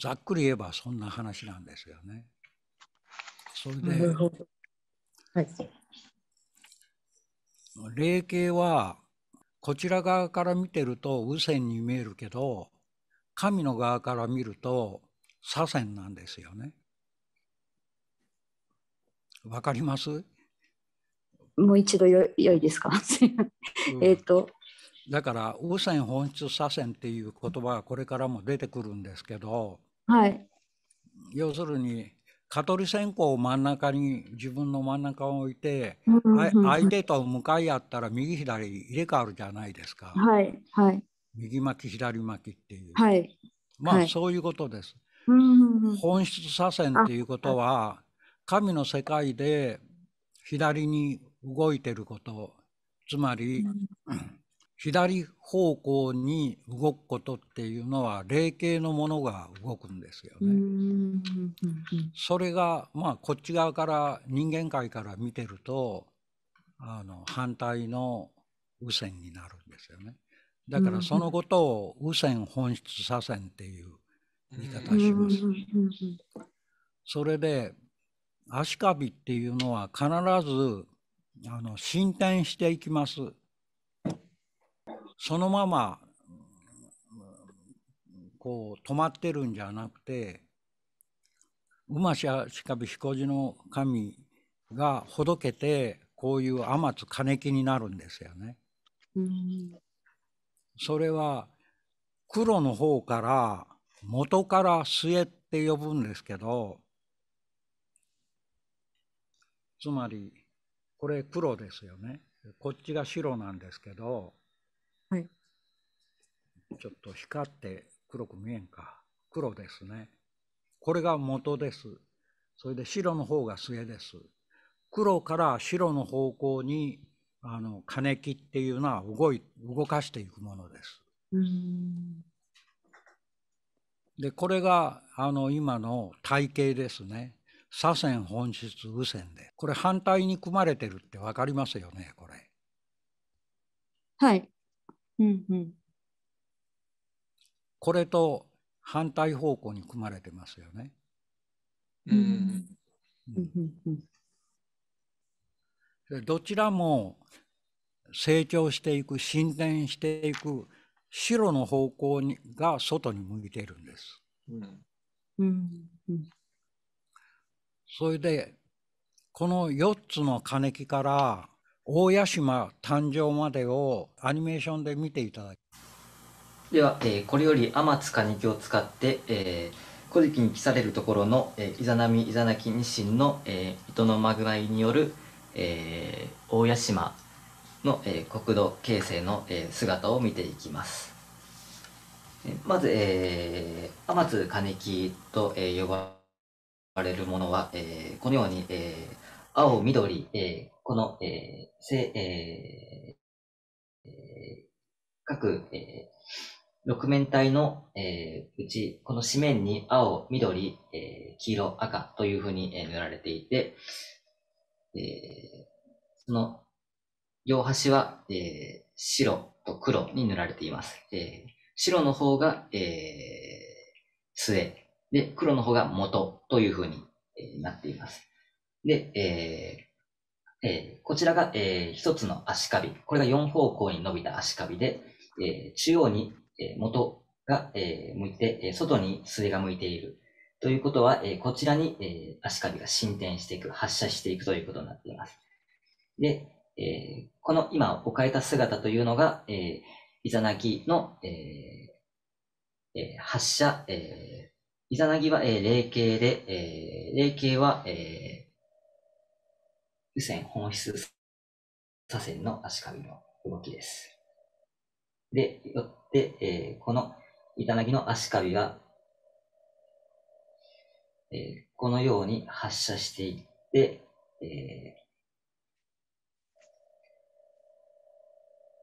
ざっくり言えばそんな話なんですよね。それで、はい、霊形はこちら側から見てると右線に見えるけど神の側から見ると左線なんですよね。わかりますもう一度よよいですか えっと、だから右線本質左線っていう言葉がこれからも出てくるんですけど、はい、要するに蚊取り線香を真ん中に自分の真ん中を置いて、相手と向かい合ったら右左入れ替わるじゃないですか。はい、はい、右巻き左巻きっていう、はい、まあ、そういうことです。本質左遷っていうことは神の世界で左に動いてることつまり、うん、左方向に動くことっていうのは霊系のものが動くんですよね。それがまあこっち側から人間界から見てるとあの反対の右線になるんですよね。だからそのことを右線本質左線っていう言い方します。それで足カビっていうのは必ずあの進展していきます。そのままこう止まってるんじゃなくて馬車しかび彦路の神がほどけてこういう天津金木になるんですよね。それは黒の方から元から末って呼ぶんですけどつまりこれ黒ですよね。こっちが白なんですけど、はい、ちょっと光って黒く見えんか。黒ですね。これが元です。それで白の方が末です。黒から白の方向にあの金木っていうのは動い動かしていくものです。でこれがあの今の体型ですね。左線本質右線でこれ反対に組まれてるって分かりますよねこれ。はい。うんうん。これと反対方向に組まれてますよね。うん。うん、どちらも成長していく進展していく白の方向にが外に向いてるんです。うんうんうんそれでこの4つの金木から大屋島誕生までをアニメーションで見ていただきでは、えー、これより天津金木を使って、えー、古事記に記されるところの、えー、イザナミイザナキニシンの、えー、糸のまぐらいによる、えー、大屋島の、えー、国土形成の、えー、姿を見ていきます。まず、えー、天津金木と、えー、呼ばわれるものは、えー、このように、えー、青、緑、えー、この、えーせえー、各、えー、6面体の、えー、うち、この紙面に青、緑、えー、黄色、赤というふうに、えー、塗られていて、えー、その両端は、えー、白と黒に塗られています。えー、白の方が、えー、末、で、黒の方が元というふうになっています。で、えーえー、こちらが、えー、1つの足首。これが4方向に伸びた足首で、えー、中央に、えー、元が、えー、向いて、え外に末が向いている。ということは、えー、こちらに、えー、足首が進展していく、発射していくということになっています。で、えー、この今置かれた姿というのが、えー、イザナギの、えーえー、発射、えー、イザナギは、えー、霊形で、えー、霊形は、えー、右線本質左線の足首の動きです。で、よって、えー、このイザナギの足首が、えー、このように発射していって、え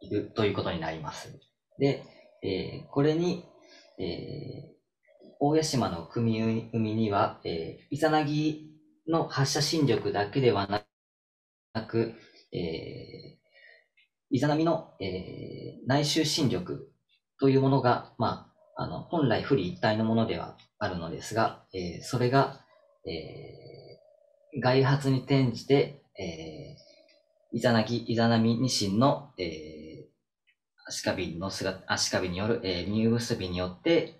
ー、いるということになります。で、えー、これに、えー、大屋島の組海には、えー、イザナギの発射新力だけではなく、えー、イザナミの、えー、内周新力というものが、まあ、あの本来不利一体のものではあるのですが、えー、それが、えー、外発に転じて、えー、イザナギ、イザナミニシンの、えー、足首の姿、足首による、えー、身結びによって、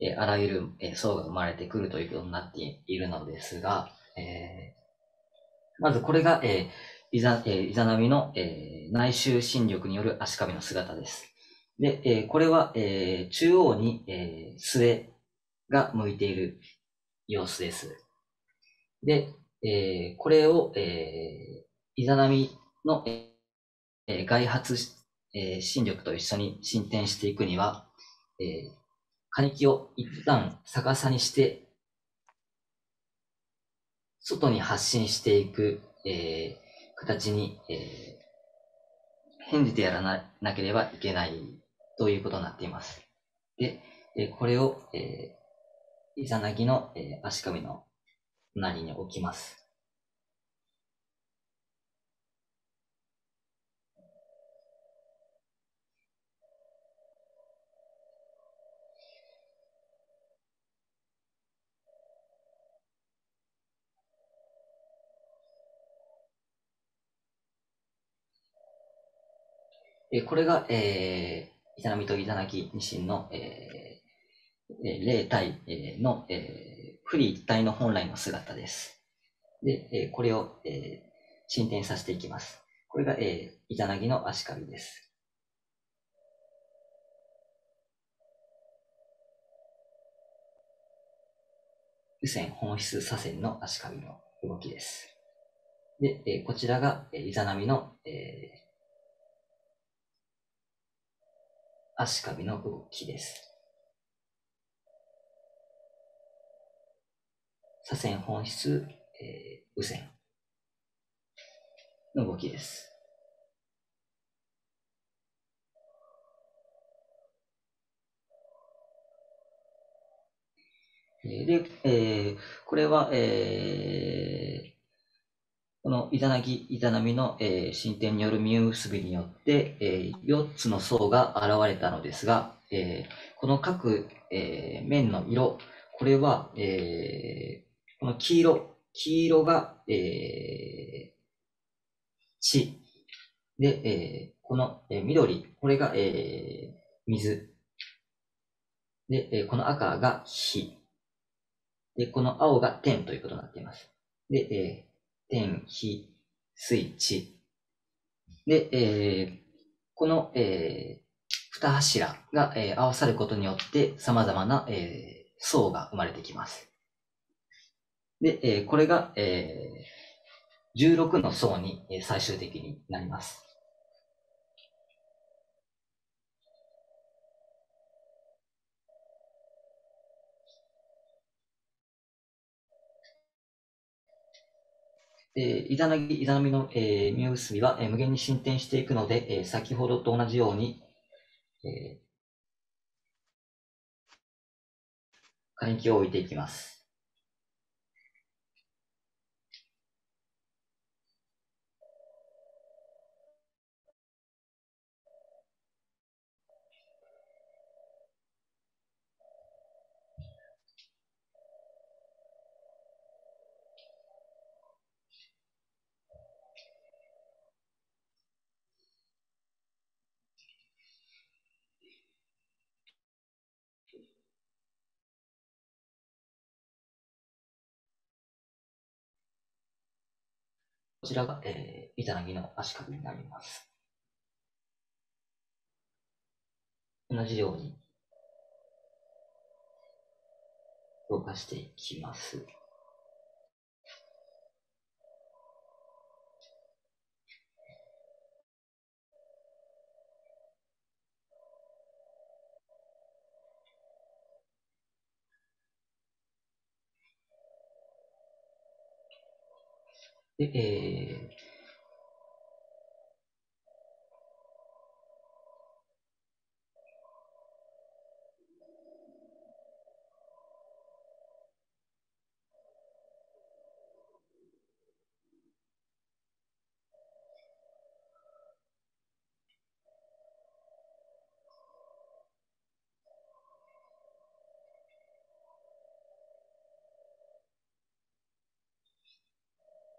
えあらゆる、え層が生まれてくるということになっているのですが、えまずこれが、えイザ、えいざナミの、え内周侵力による足首の姿です。で、えこれは、え中央に、え末が向いている様子です。で、えこれを、えイザナミの、え外発、えー、力と一緒に進展していくには、え金木を一旦逆さにして、外に発信していく、えー、形に、えー、変じてやらななければいけないということになっています。で、えー、これを、えー、イザナギの、えー、足首の隣に置きます。えこれが、えー、イナミとイザナギニシンの、えー、霊体の、えー、不利一体の本来の姿です。で、えこれを、え進展させていきます。これが、えー、イザナギの足軽です。右線本質左線の足首の動きです。で、えこちらが、えー、イザナミの、え足首の動きです。左線本質、えー、右線の動きです。で、えー、これは、えー、このイザナギ、イザナミの、えー、進展による実結びによって、えー、4つの層が現れたのですが、えー、この各、えー、面の色、これは、えー、この黄色、黄色が、えー、血。で、えー、この、えー、緑、これが、えー、水。で、えー、この赤が火。で、この青が天ということになっています。で、えー、天、火、水、地。で、えー、この、えー、二柱が、えー、合わさることによって様々な、えー、層が生まれてきます。で、えー、これが、えー、16の層に最終的になります。えー、イザナギ、イザナミの、えー、実結びは、えー、無限に進展していくので、えー、先ほどと同じように、えー、換気を置いていきます。ちらが、えー、板の木の足首になります。同じように動かしていきます。对。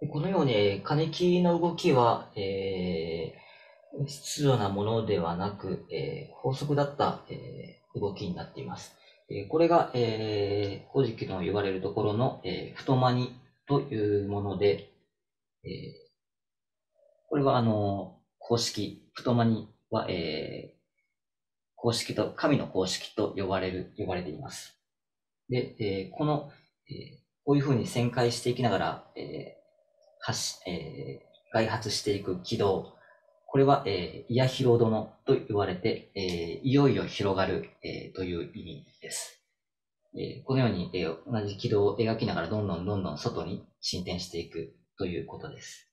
このように金木の動きは、えー、必要なものではなく、えー、法則だった、えー、動きになっています。えこれが、えー、古事記の言われるところの、え太まにというもので、えこれはあの公式、太まには、え公式と、神の公式と呼ばれる、呼ばれています。で、えこの、えこういうふうに旋回していきながら、え発し、えー、外発していく軌道、これは、えー、イヤヒロ殿と言われて、えー、いよいよ広がる、えー、という意味です。えー、このように、えー、同じ軌道を描きながらどんどんどんどん外に進展していくということです。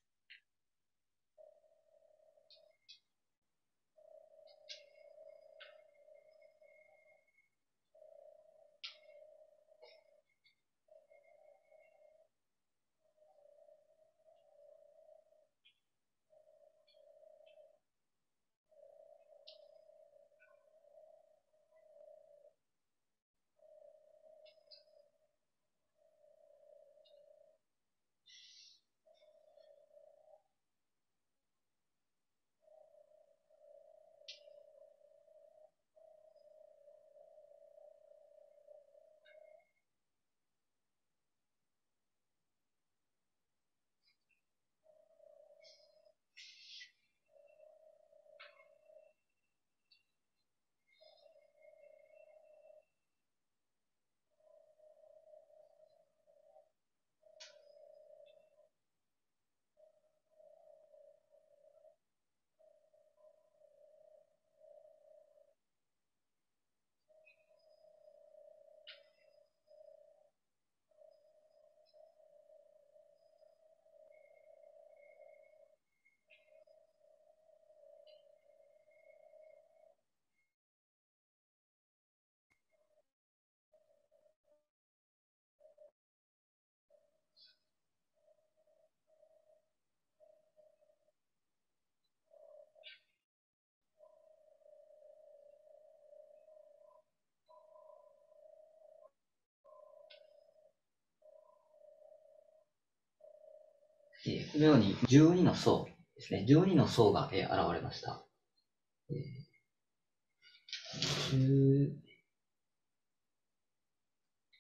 のように12の層ですね。12の層が、え現れました。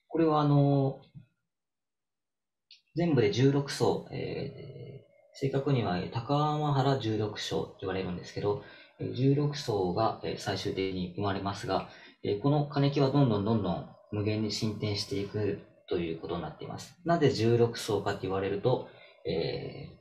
これはあの全部で16層、えー、正確には高天原16章と言われるんですけど、16層が最終的に生まれますが、この金木はどんどんどんどん無限に進展していくということになっています。なぜ16層かと言われると、えー、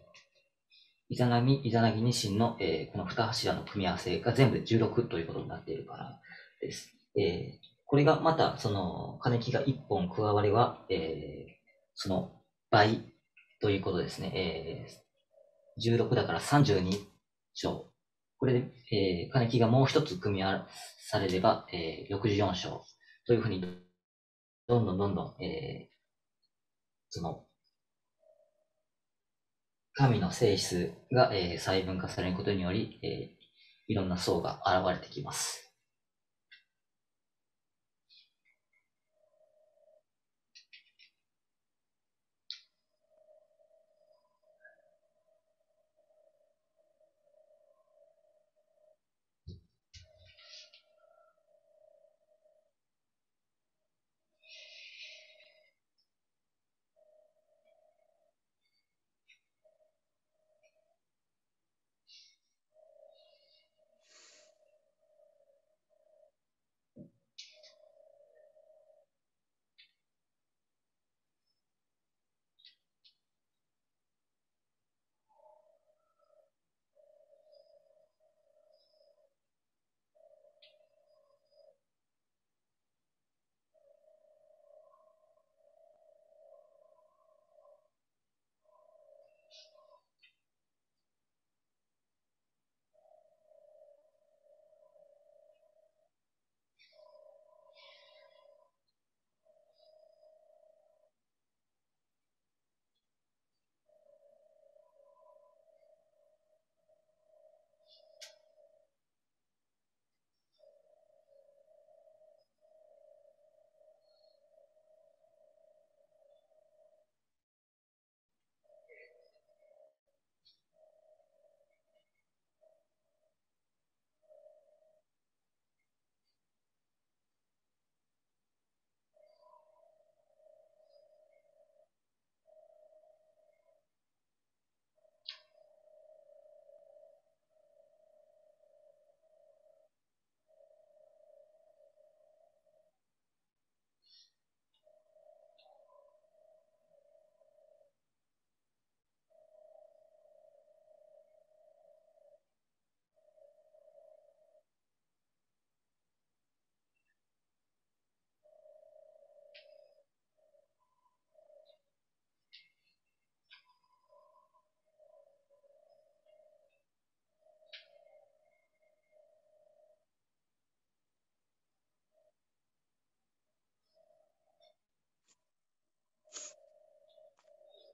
イザナミ、イザナギニシンの、えー、この2柱の組み合わせが全部で16ということになっているからです。えー、これがまた、その、金木が1本加われば、えー、その倍ということですね。えー、16だから32章。これで、えー、金木がもう一つ組み合わされれば、えー、64章。というふうに、どんどんどんどん、えー、その、神の性質が、え細分化されることにより、えいろんな層が現れてきます。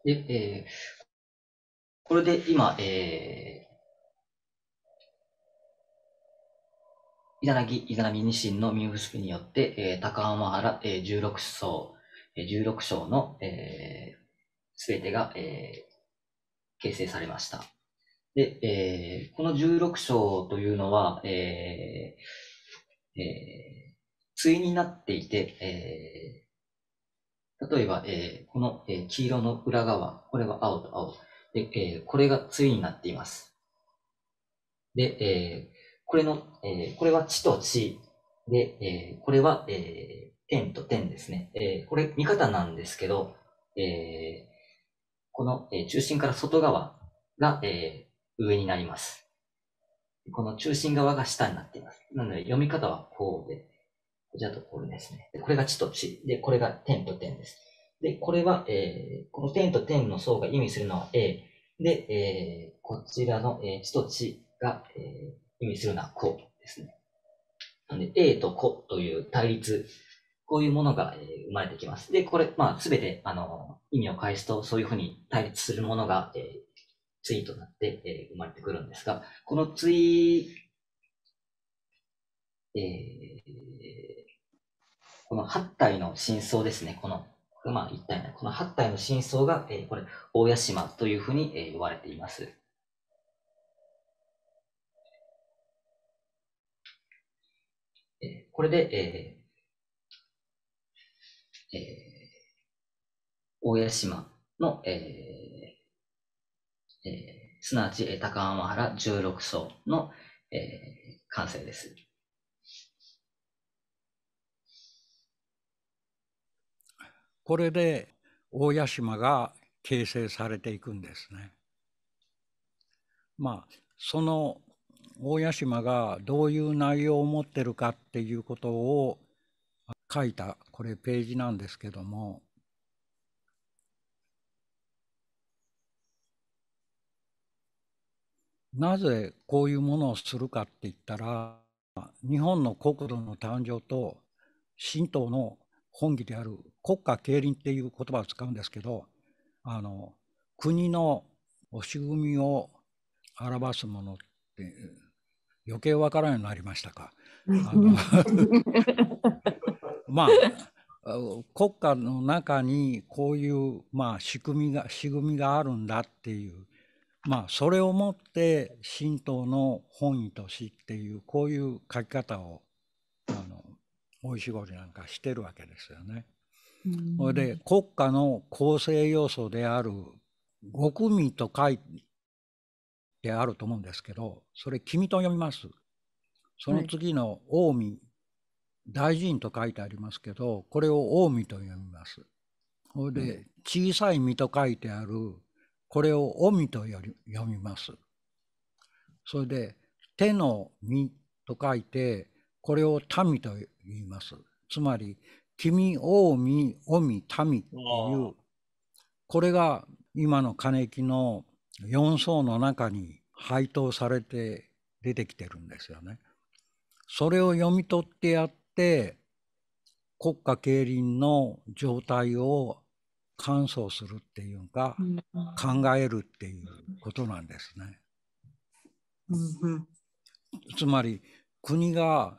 で、えー、これで今、えー、ナミニシンのミをフスによって、えー、高浜原、えー、16層、えー、16章の、えー、すべてが、えー、形成されました。で、えー、この16章というのは、えーえー、対になっていて、えー、例えば、えー、この、えー、黄色の裏側、これは青と青。で、えー、これが対になっています。で、えー、これの、えー、これは地と地。で、えー、これは、えー、点と点ですね。えー、これ見方なんですけど、えー、この、えー、中心から外側が、えー、上になります。この中心側が下になっています。なので読み方はこうで、こちらとこれですね。これが地と地。で、これが点と点です。で、これは、えー、この点と点の層が意味するのは A。で、えー、こちらの、えー、地と地が、えー、意味するのはこうですね。なんで、A と子という対立、こういうものが、えー、生まれてきます。で、これ、まあ、すべて、あの、意味を返すと、そういうふうに対立するものが、えー、ツイートになって、えー、生まれてくるんですが、このツイ、えー、この8体の真相ですね。このあ、一体の、この8体の真相が、えー、これ、大屋島というふうに、えー、呼ばれています。えー、これで、えーえー、大屋島の、えーえー、すなわち高天原16層の、えー、完成です。これで大屋島が形成されていくんですね。まあその大屋島がどういう内容を持ってるかっていうことを書いたこれページなんですけどもなぜこういうものをするかって言ったら日本の国土の誕生と神道の本義である国家競輪っていう言葉を使うんですけどあの国の仕組みを表すものって余計わからないようになりましたか。あ まあ国家の中にこういう、まあ、仕組みが仕組みがあるんだっていうまあそれをもって神道の本意としっていうこういう書き方を石彫りなんかしてるわけですよね。それで国家の構成要素である極組と書いてあると思うんですけどそれ君と読みます。その次の近江、大臣と書いてありますけどこれを近江と読みます。それで小さい実と書いてあるこれを尾身と読みます。それで手の実と書いてこれを民と言います。つまり、君、王民、王民、民っていう、これが今の金木の4層の中に配当されて出てきてるんですよね。それを読み取ってやって国家経輪の状態を乾想するっていうか、うん、考えるっていうことなんですね。うん、つまり国が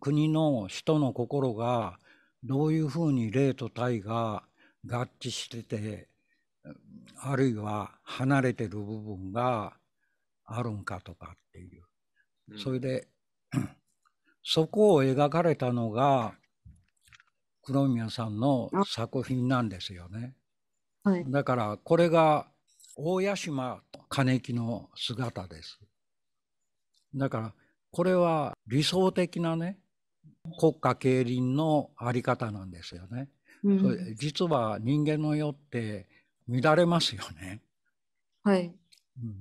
国の人の心がどういうふうに霊と体が合致しててあるいは離れてる部分があるんかとかっていう、それで そこを描かれたのが黒宮さんの作品なんですよね。はい、だからこれが大屋島金木の姿です。だからこれは理想的なね国家経輪のあり方なんですよね。うん、実は人間の世って乱れますよね。はい、うん、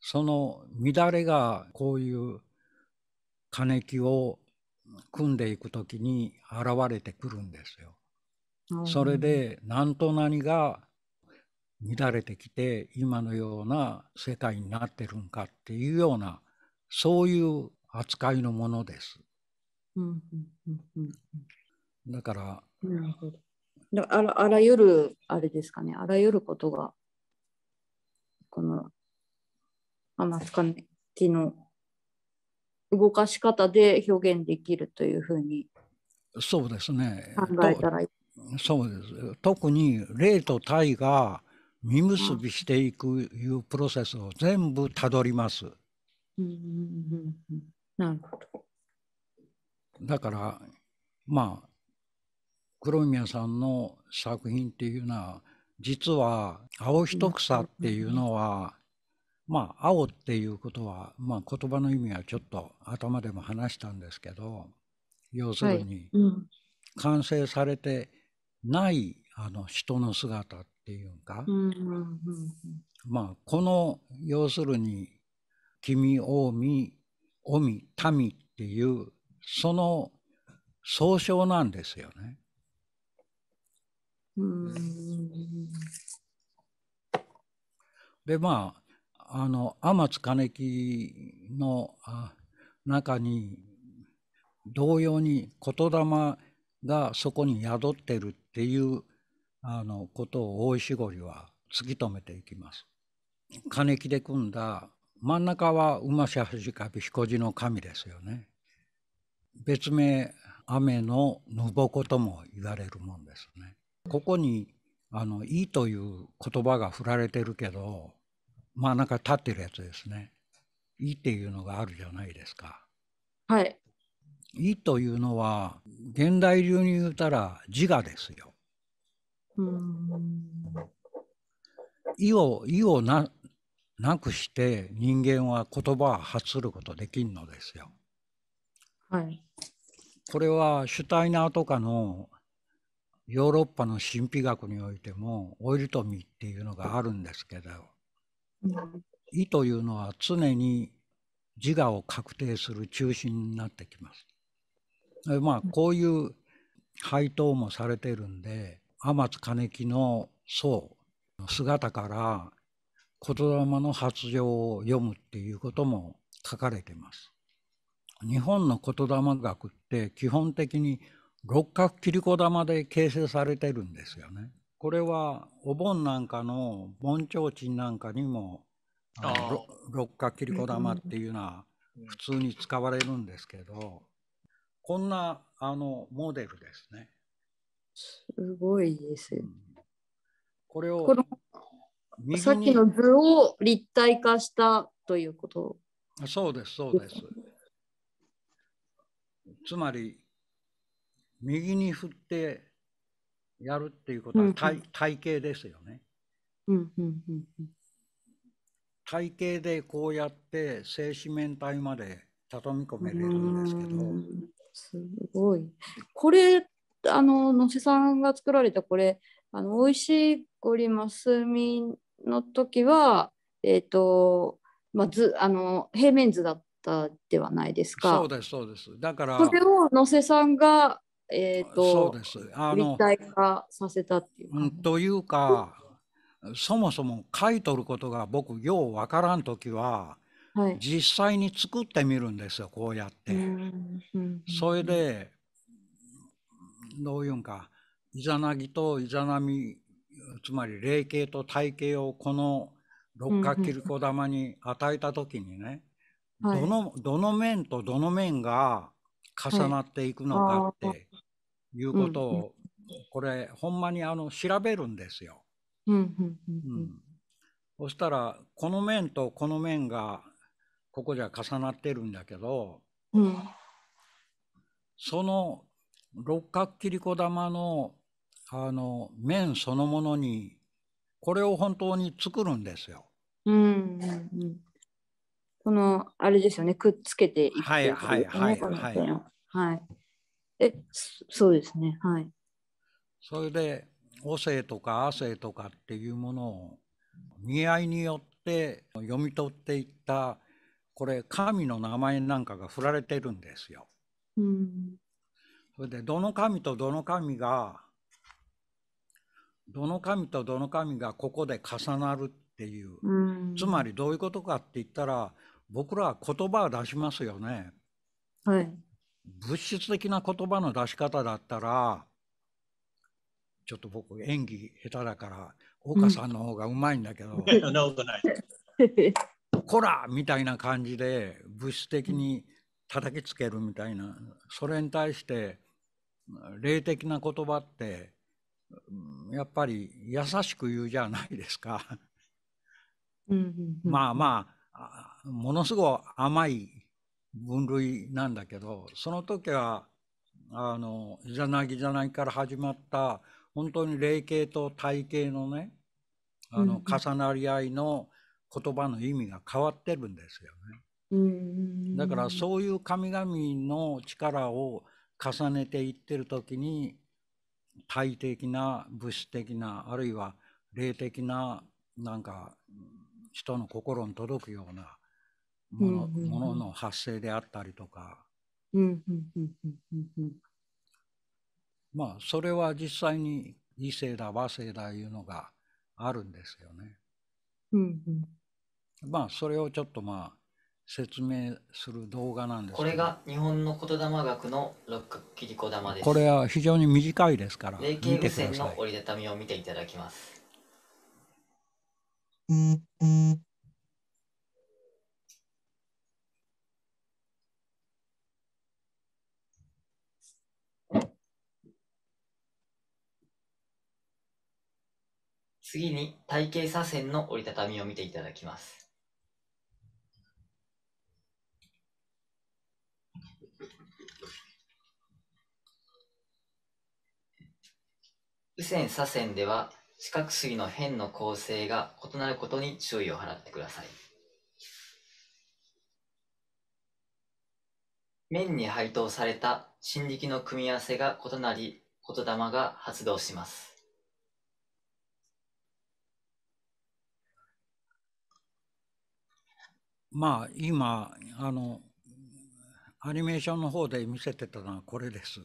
その乱れがこういう過激を組んでいくときに現れてくるんですよ。うん、それで何と何が乱れてきて今のような世界になってるんかっていうようなそういう扱いのものです。だから、なるほどあらあらゆるあれですかねあらゆることがこの天塚根木の動かし方で表現できるというふうにそうですね考えたらいいそうです特に霊と体が実結びしていくいうプロセスを全部たどります。うんうんうんうん、なるほど。だからまあ黒宮さんの作品っていうのは実は青一草っていうのは、まあ青っていうことは、まあ、言葉の意味はちょっと頭でも話したんですけど要するに、完成されてないあの人の姿っていうか、まあこの要するに君を見、おみ、民っていう、その総称なんですよね。で、まあ、あの、天津兼木の中に、同様に言霊がそこに宿ってるっていうあのことを大石堀は突き止めていきます。金木で組んだ真ん中は馬しはじかび寺の神ですよね。別名雨のぬぼことも言われるもんですね。ここにあの「いい」という言葉が振られてるけど真ん中立ってるやつですね。「い」っていうのがあるじゃないですか。はい。「い」というのは現代流に言うたら自我ですよ。うん。意を意をななくして人間は言葉を発することできんのですよ。はい、これはシュタイナーとかのヨーロッパの神秘学においてもオイルトミっていうのがあるんですけど、うん、意というのは常に自我を確定する中心になってきます。でまあこういう配当もされてるんで天津金木の僧の姿から言霊の発情を読むっていうことも書かれてます。日本の言霊学って基本的に六角切子玉で形成されてるんですよね。これはお盆なんかの盆提灯なんかにも六角切子玉っていうのは普通に使われるんですけど、こんなあのモデルですね。すごいです。うん、これをさっきの図を立体化したということそうです、そうです。つまり、右に振ってやるっていうことは体うん体型ですよね。うんうんうん、体型でこうやって正四面体まで畳み込めれるんですけど。すごい。これ、あの、野瀬さんが作られたこれ、あの美味しいゴリマスミの時は、えーとまあ、ずあの平面図だったではないですか。そうですそうです。だからそれを野瀬さんが、えーと、そうですあ立体化させたっていう、うん。というかそもそも書いとることが僕ようわからん時は、はい、実際に作ってみるんですよこうやって。それでどういうんかイザナギとイザナミつまり霊形と体形をこの六角切子玉に与えた時にね、うんうん、どの、はい、どの面とどの面が重なっていくのかっていうことを、はい、これほんまにあの調べるんですよ。うん、そしたらこの面とこの面がここじゃ重なってるんだけど、うん、その六角切り子玉のあの麺そのものにこれを本当に作るんですよ。うん、うん、このあれですよねくっつけていくはいはいはいはい、はい、えそうですねはいそれで母性とか亜性とかっていうものを見合いによって読み取っていったこれ神の名前なんかが振られてるんですよ。うん、それでどの神とどの神がどの神とどの神がここで重なるっていう、うん、つまりどういうことかって言ったら僕らは言葉を出しますよね。はい、物質的な言葉の出し方だったらちょっと僕演技下手だから岡さんの方がうまいんだけど「こ、ら、みたいな感じで物質的に叩きつけるみたいなそれに対して霊的な言葉ってやっぱり優しく言うじゃないですか。まあまあものすごい甘い分類なんだけどその時はあの「いざなギいざない」から始まった本当に霊形と体形のねあの重なり合いの言葉の意味が変わってるんですよね。だからそういう神々の力を重ねていってる時に体的な物質的なあるいは霊的ななんか人の心に届くようなもの,、ものの発生であったりとか、まあそれは実際に異性だ和性だいうのがあるんですよね。うんうん、まあそれをちょっとまあ説明する動画なんですこれが日本の言霊学の六角切子玉ですこれは非常に短いですから霊形無線の折りたたみを見ていただきます次に体型左遷の折りたたみを見ていただきます右線左線では四角錐の辺の構成が異なることに注意を払ってください。面に配当された新力の組み合わせが異なり、言霊が発動します。まあ今あのアニメーションの方で見せてたのはこれです。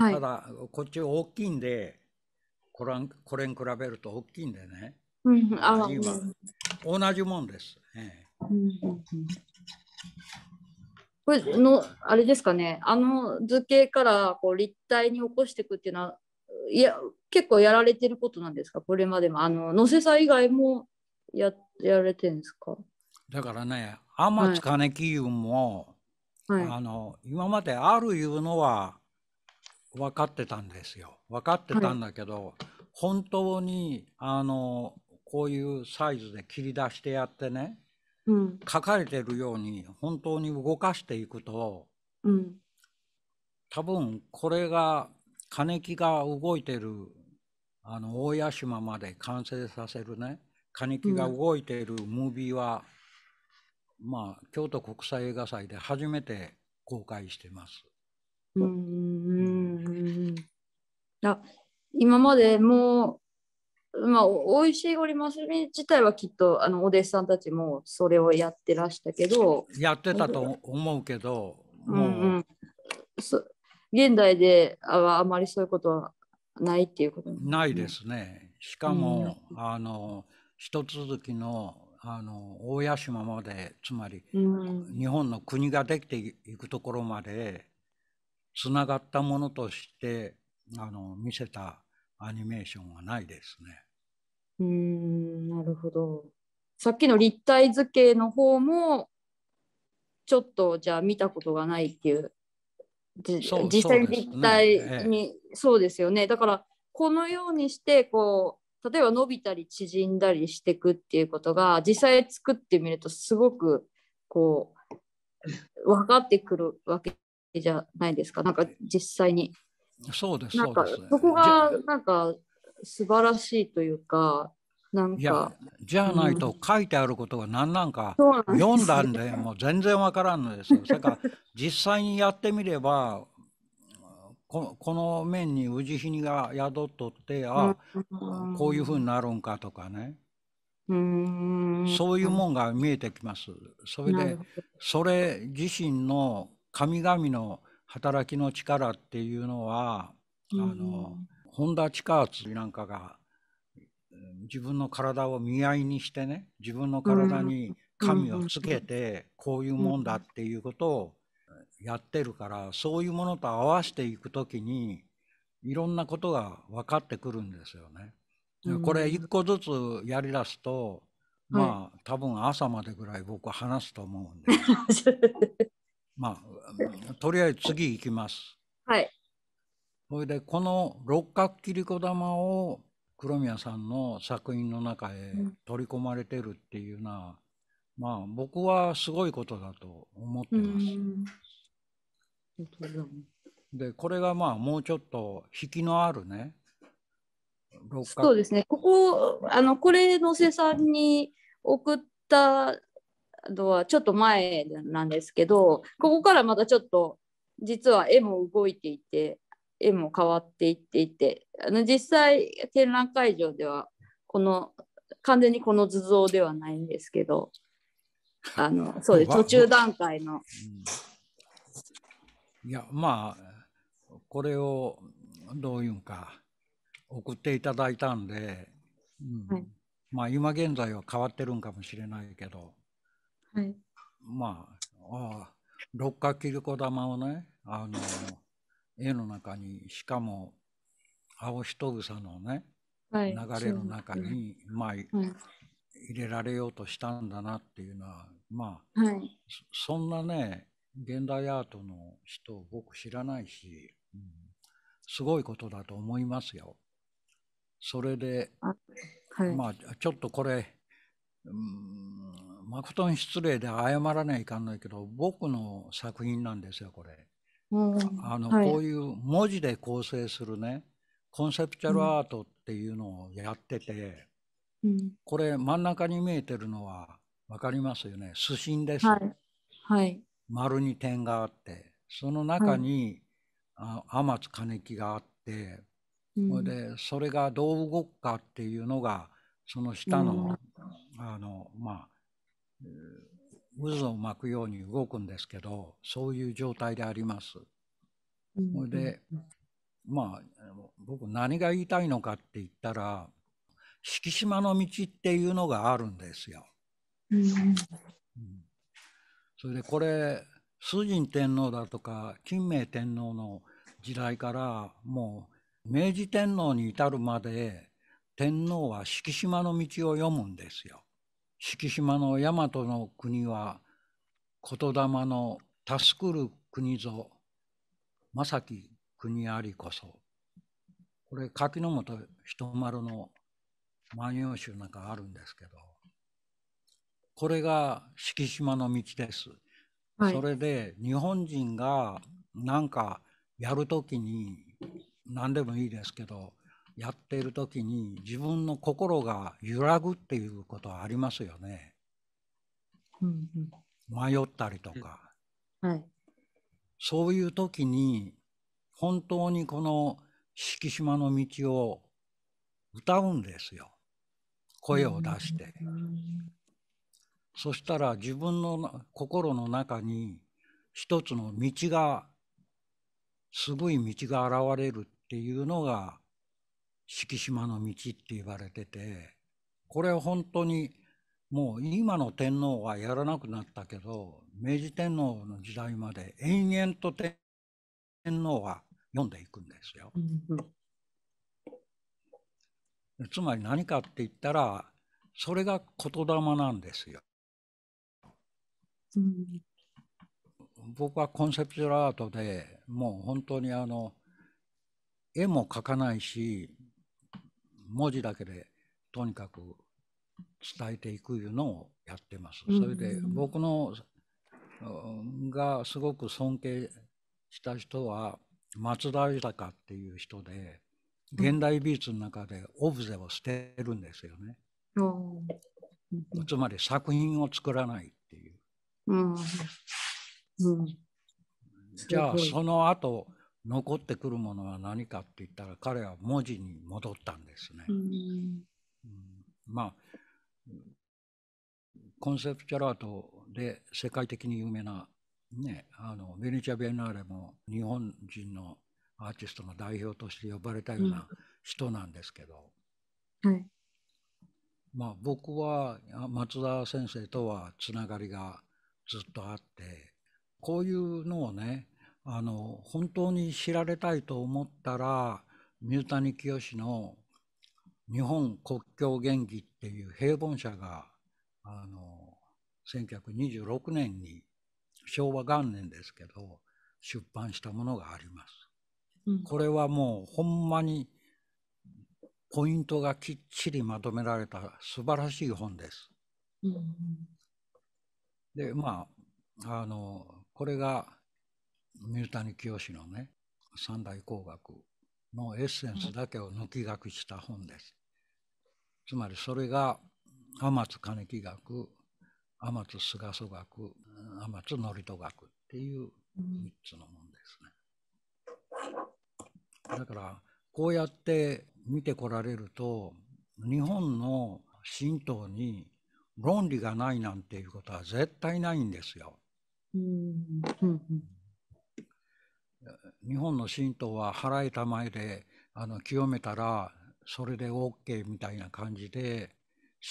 はい、ただこっち大きいんでこれこれに比べると大きいんでね、うん、あ同じもんです、ね、うん、これのあれですかねあの図形からこう立体に起こしていくっていうのはいや結構やられてることなんですかこれまでもあの野瀬さん以外もややられてるんですかだからね天津金木も、はい、あの今まであるいうのは分かってたんですよ。分かってたんだけど、はい、本当にあのこういうサイズで切り出してやってね、うん、書かれてるように本当に動かしていくと、うん、多分これが金木が動いてるあの大屋島まで完成させるね金木が動いているムービーは、うん、まあ京都国際映画祭で初めて公開してます。うんうんあ今までもう、まあ、美味しいゴリマスミ自体はきっとあのお弟子さんたちもそれをやってらしたけどやってたと思うけど、うんうん、現代ではあまりそういうことはないっていうことないですね。しかも、うん、あの一続きのあの大屋島までつまり、うん、日本の国ができていくところまでつながったものとしてあの見せたアニメーションはないですね。うんなるほど。さっきの立体図形の方もちょっとじゃあ見たことがないっていう実際に立体にそうですよね、だからこのようにしてこう例えば伸びたり縮んだりしていくっていうことが実際作ってみるとすごくこう分かってくるわけじゃないですか、なんか実際に。そうですなんかそこがなんか素晴らしいというか、なんか。じゃないと書いてあることが何なんか、うん、読んだんでもう全然わからんのですよ。だから実際にやってみればこの面に氏日にが宿っとってあ、こういうふうになるんかとかね。うんそういうもんが見えてきます。それでそれ自身の神々の働きの力っていうのは、うん、あの本田下厚なんかが自分の体を見合いにしてね自分の体に神をつけてこういうもんだっていうことをやってるからそういうものと合わせていく時にいろんなことが分かってくるんですよね。これ一個ずつやりだすと、まあ、多分朝までぐらい僕は話すと思うんで。まあ、とりあえず次行きます。はい。それでこの六角切り子玉を黒宮さんの作品の中へ取り込まれてるっていうのは、うん、まあ僕はすごいことだと思ってます。でこれがまあもうちょっと引きのあるねそうですねここあのこれの生産に送ったとはちょっと前なんですけどここからまたちょっと実は絵も動いていて絵も変わっていっていてあの実際展覧会場ではこの完全にこの図像ではないんですけどあの そうです途中段階の。いやまあこれをどういうんか送っていただいたんで、うん、はい、まあ今現在は変わってるんかもしれないけどはい、まああ六角切子玉をねあの絵の中にしかも青ひとぐさのね、はい、流れの中に、まあ、はい、入れられようとしたんだなっていうのはまあ、はい、そんなね現代アートの人を僕知らないし、うん、すごいことだと思いますよ。それで、はい、まあちょっとこれうんまことに失礼で謝らないかんないけど僕の作品なんですよこれ。あの、こういう文字で構成するねコンセプチャルアートっていうのをやってて、うん、これ真ん中に見えてるのは分かりますよねすしです、はい、はい、丸に点があってその中に、はい、あ天津金木があって、うん、それでそれがどう動くかっていうのがその下のうん、あのまあ、渦を巻くように動くんですけどそういう状態であります。それでまあ僕何が言いたいのかって言ったら敷島の道っていうのがあるんですよ。うん、それでこれ崇神天皇だとか金明天皇の時代からもう明治天皇に至るまで天皇は敷島の道を読むんですよ。敷島の大和の国は言霊の助くる国ぞ正木国ありこそ。これ柿の本人丸の万葉集なんかあるんですけどこれが敷島の道です。はい、それで日本人がなんかやるときに何でもいいですけどやっている時に自分の心が揺らぐっていうことはありますよね。うんうん、迷ったりとか、はい、そういう時に本当にこの敷島の道を歌うんですよ声を出して、うん、そしたら自分の心の中に一つの道がすごい道が現れるっていうのが敷島の道って言われててこれ本当にもう今の天皇はやらなくなったけど明治天皇の時代まで延々と天皇は読んでいくんですよ。つまり何かって言ったらそれが言霊なんですよ。僕はコンセプチュアアートでもう本当にあの絵も描かないし文字だけでとにかく伝えていくいうのをやってます。それで僕のがすごく尊敬した人は松田豊っていう人で現代美術の中でオブゼを捨てるんですよね。うん、つまり作品を作らないっていう。うんうん、じゃあその後残ってくるものは何かって言ったら彼は文字に戻ったんですね。うん、まあコンセプチャラートで世界的に有名な、ね、あのベネチア・ビエナーレも日本人のアーティストの代表として呼ばれたような人なんですけど、うんはい、まあ、僕は松田先生とはつながりがずっとあってこういうのをねあの本当に知られたいと思ったら三谷清の「日本国境元気」っていう平凡社があの1926年に昭和元年ですけど出版したものがあります。これはもうほんまにポイントがきっちりまとめられた素晴らしい本です。うん、でまああのこれが水谷清のね三大工学のエッセンスだけを抜き書きした本です。つまりそれが天津金木学天津菅祖学天津則人学っていう3つのもんですね。だからこうやって見てこられると日本の神道に論理がないなんていうことは絶対ないんですよ。日本の神道は払えたまえであの清めたらそれで OK みたいな感じで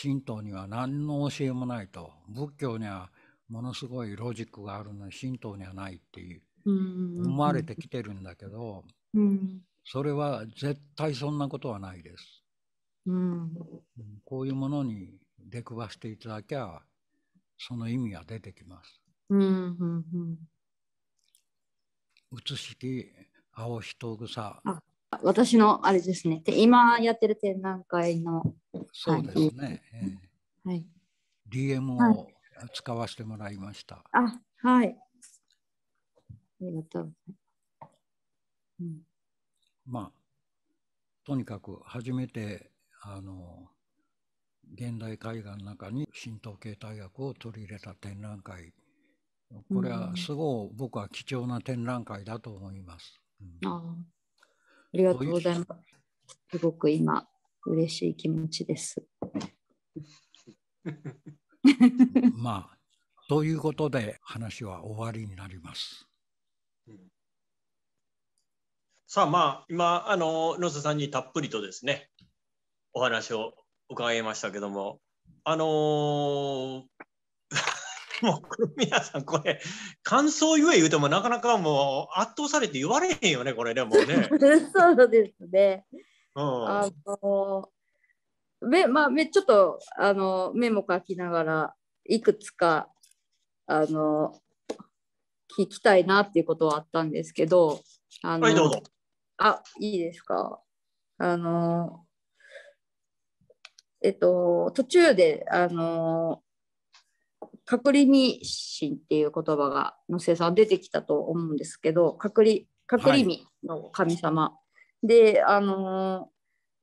神道には何の教えもないと仏教にはものすごいロジックがあるのに神道にはないっていう思われてきてるんだけど、うん、それは絶対そんなことはないです。うん、こういうものに出くわしていただきゃその意味が出てきます。うんうんうんうつしき青人草私のあれですねで今やってる展覧会のそうですね、はい、ー DM を使わせてもらいました、あはいありがとう、ございますまあとにかく初めてあの現代絵画の中に神道系大学を取り入れた展覧会これはすごい僕は貴重な展覧会だと思います。うん、あありがとうございます。すごく今嬉しい気持ちです。まあということで話は終わりになります。さあまあ今あの野瀬さんにたっぷりとですねお話を伺いましたけどもあのー もう、黒宮さん、これ、感想ゆえ言うても、なかなかもう圧倒されて言われへんよね、これでもね。そうですね。うん、あのめまあ、めちょっとあのメモ書きながらいくつかあの聞きたいなっていうことはあったんですけどあの、はい、どうぞあいいですかあのえっと途中であの隔離日診っていう言葉がの生産出てきたと思うんですけど隔離隔離未の神様、はい、であの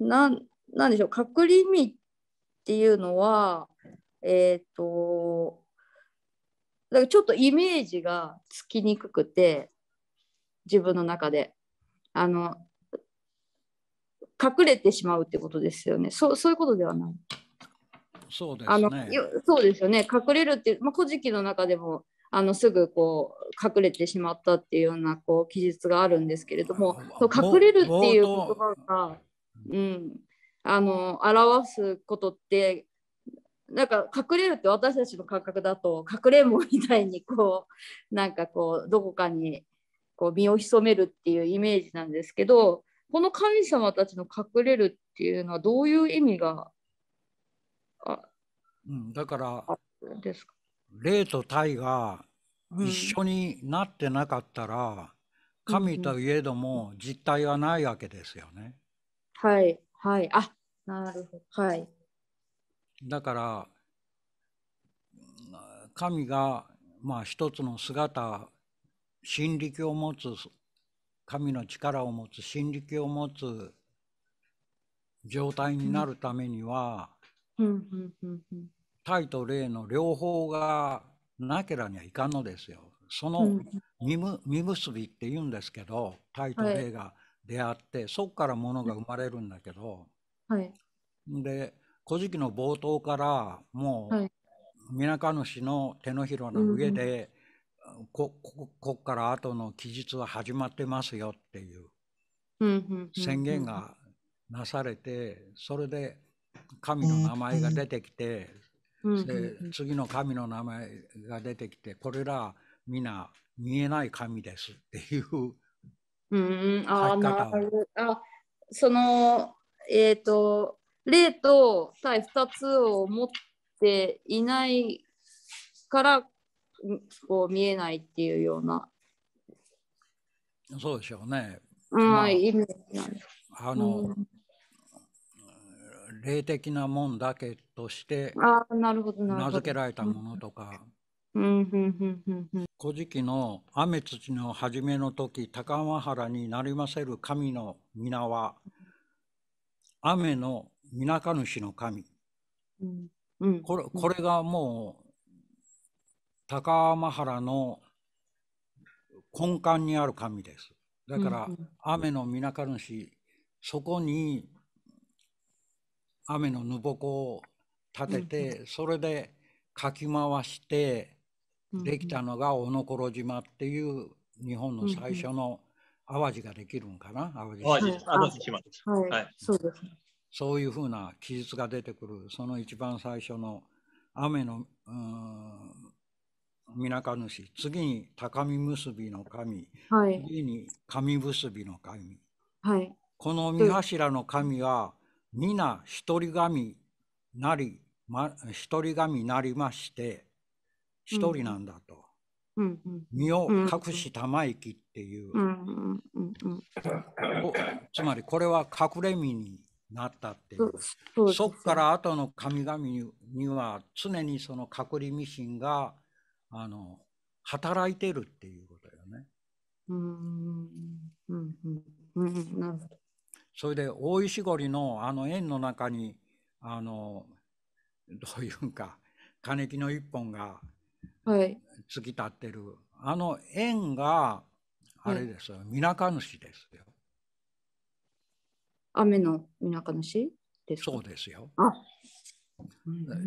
ー、なんでしょう隔離未っていうのはえっ、ー、とだからちょっとイメージがつきにくくて自分の中であの隠れてしまうってことですよねそうそういうことではないそうです、ね、あのそうですよね隠れるっていう、まあ、古事記の中でもあのすぐこう隠れてしまったっていうようなこう記述があるんですけれどもそう隠れるっていう言葉が、うん、あの表すことってなんか隠れるって私たちの感覚だと隠れんぼみたいにこうなんかこうどこかにこう身を潜めるっていうイメージなんですけどこの神様たちの隠れるっていうのはどういう意味がうん、だから霊と体が一緒になってなかったら、うん、神といえども実体はないわけですよね。はいはいあなるほど。はい、だから神がまあ一つの姿神力を持つ神の力を持つ神力を持つ状態になるためには、タイと霊の両方がなけらにはいかんのですよ。その見結びって言うんですけどタイと霊が出会って、はい、そこからものが生まれるんだけど、はい、で「古事記」の冒頭からもうみなかぬしの手のひらの上で、うん、こここから後の記述は始まってますよっていう宣言がなされてそれで神の名前が出てきて、で次の神の名前が出てきてこれら皆見えない神ですっていううんああそのえっ、ー、と霊と対2つを持っていないからこう見えないっていうようなそうでしょうね。はい、まあ、あの、うん、霊的なもんだけとして名付けられたものとか。古事記の雨土の初めの時高輪原になりませる神の皆は雨の皆か主の神、うんうん、これこれがもう高天原の根幹にある神ですだから、雨の皆か主そこに雨のぬぼこを立てて、それでかき回してできたのがおのころ島っていう日本の最初の淡路ができるんかな淡路島。淡路島です。はい、はい、そうです。そういうふうな記述が出てくるその一番最初の雨のみなか主次に高見結びの神、はい、次に神結びの神、はい、この三柱の神は、皆一人神なり、ま、一人神なりまして一人なんだと、うんうん、身を隠したまいきっていう、つまりこれは隠れ身になったっていうそっから後の神々には常にその隠れミシンがあの働いてるっていうことよね。うんうんうん、なるほどそれで大石堀のあの円の中にあのどういうんか金木の一本が突き立ってる、はい、あの円があれですよ、みなかぬしですよ。雨のみなかぬしですそうですよ。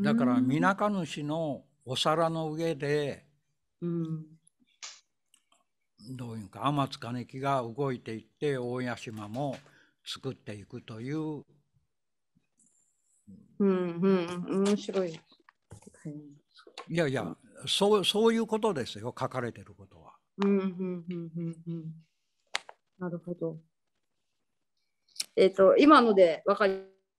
だからみなかぬしのお皿の上で、うん、どういうか天津金木が動いていって大屋島も作っていくという。うんうん、面白い。いやいや、そうそういうことですよ、書かれてることは。うんうんうんうんうん。なるほど。えっ、ー、と、今ので分か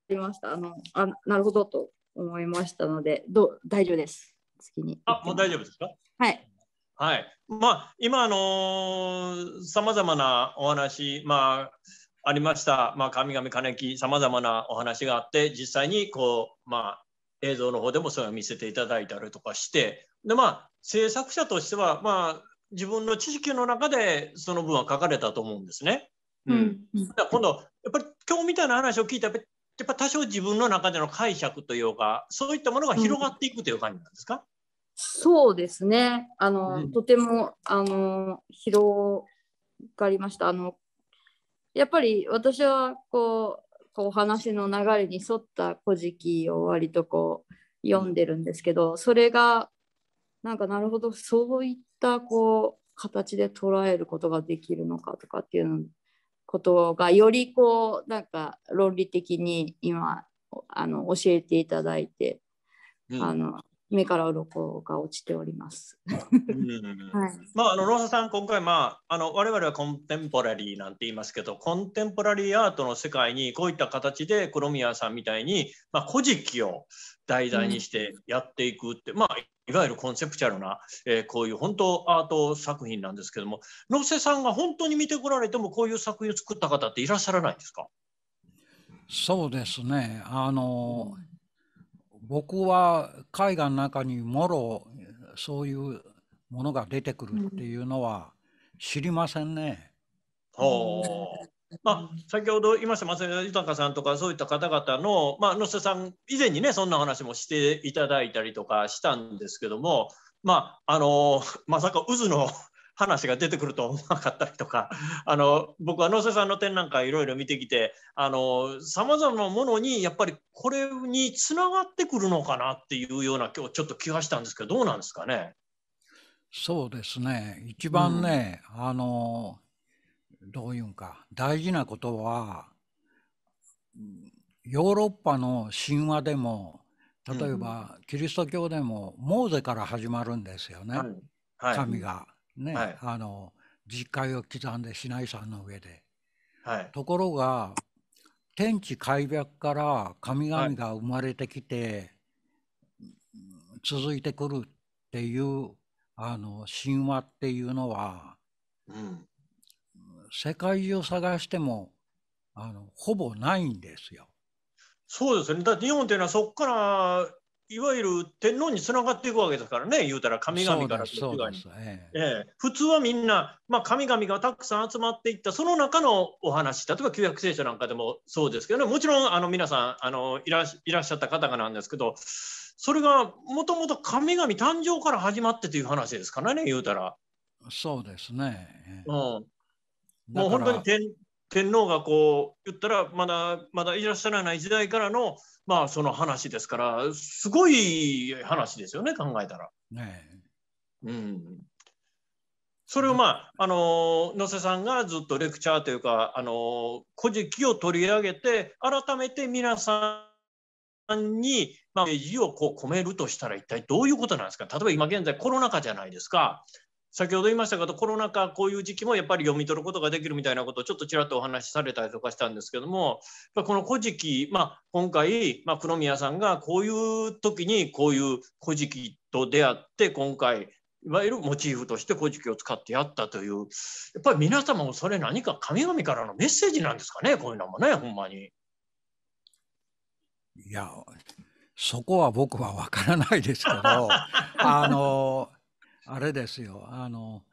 りました。あのあなるほどと思いましたので、ど大丈夫です。次に。あ、もう大丈夫ですかはい。はい。まあ、今、あのさまざまなお話、まあ、ありました、まあ、神々金木さまざまなお話があって実際にこう、まあ、映像の方でもそれを見せていただいたりとかしてで、まあ、制作者としては、まあ、自分の知識の中でその分は書かれたと思うんですね。うん、だ今度やっぱり今日みたいな話を聞いたやっぱ多少自分の中での解釈というかそういったものが広がっていくという感じなんですか、うん、そうですねあの、うん、とてもあの広がりましたあのやっぱり私はこうこう話の流れに沿った「古事記」を割とこう読んでるんですけど、それがなんかなるほどそういったこう形で捉えることができるのかとかっていうことがよりこうなんか論理的に今あの教えていただいて、うん、あの目から鱗が落ちております。はい、まあ、あのローサさん、今回、まあ、あの我々はコンテンポラリーなんて言いますけど、コンテンポラリーアートの世界にこういった形で黒ロミアさんみたいに、まあ、古事記を題材にしてやっていくって、うん、まあ、いわゆるコンセプチュアルな、えー、こういう本当アート作品なんですけども、ローさんが本当に見てこられても、こういう作品を作った方っていらっしゃらないんですかそうですね。あの、僕は絵画の中にもろそういうものが出てくるっていうのは知りませんね。うんまあ、先ほど言いました松田豊さんとかそういった方々の、まあ、野瀬さん以前にねそんな話もしていただいたりとかしたんですけども、まああのまさか渦の話が出てくると思わなかったりとか あの僕は能勢さんの点なんかいろいろ見てきてさまざまなものにやっぱりこれにつながってくるのかなっていうような今日ちょっと気がしたんですけどどうなんですかねそうですね一番ね、うん、あのどういうんか大事なことはヨーロッパの神話でも例えば、キリスト教でもモーゼから始まるんですよね、はいはい、神が。ね、はい、あの実戒を刻んで市内山の上で、はい、ところが天地開闢から神々が生まれてきて、続いてくるっていうあの神話っていうのは、うん、世界中探してもあのほぼないんですよ。そうですね。だ日本っていうのはそこからいわゆる天皇につながっていくわけですからね、言うたら神々からすると、えええ、普通はみんな、まあ、神々がたくさん集まっていった、その中のお話、例えば旧約聖書なんかでもそうですけどね、もちろんあの皆さんあのいらいらっしゃった方がなんですけど、それがもともと神々誕生から始まってという話ですからね、言うたら。そうですね。うん、もう本当に天天皇がこう言ったらまだまだいらっしゃらない時代からのまあその話ですから、すごい話ですよね、考えたら。ねうん、それをまあ、あの野瀬さんがずっとレクチャーというか「あの古事記」を取り上げて改めて皆さんに、まあ、意ーをこう込めるとしたら一体どういうことなんですか例えば今現在コロナ禍じゃないですか先ほど言いましたけどコロナ禍こういう時期もやっぱり読み取ることができるみたいなことをちょっとちらっとお話しされたりとかしたんですけどもこの「古事記」まあ、今回、まあ、黒宮さんがこういう時にこういう「古事記」と出会って今回いわゆるモチーフとして古事記を使ってやったというやっぱり皆様もそれ何か神々からのメッセージなんですかねこういうのもねほんまに。いやそこは僕は分からないですけどあのあれですよあの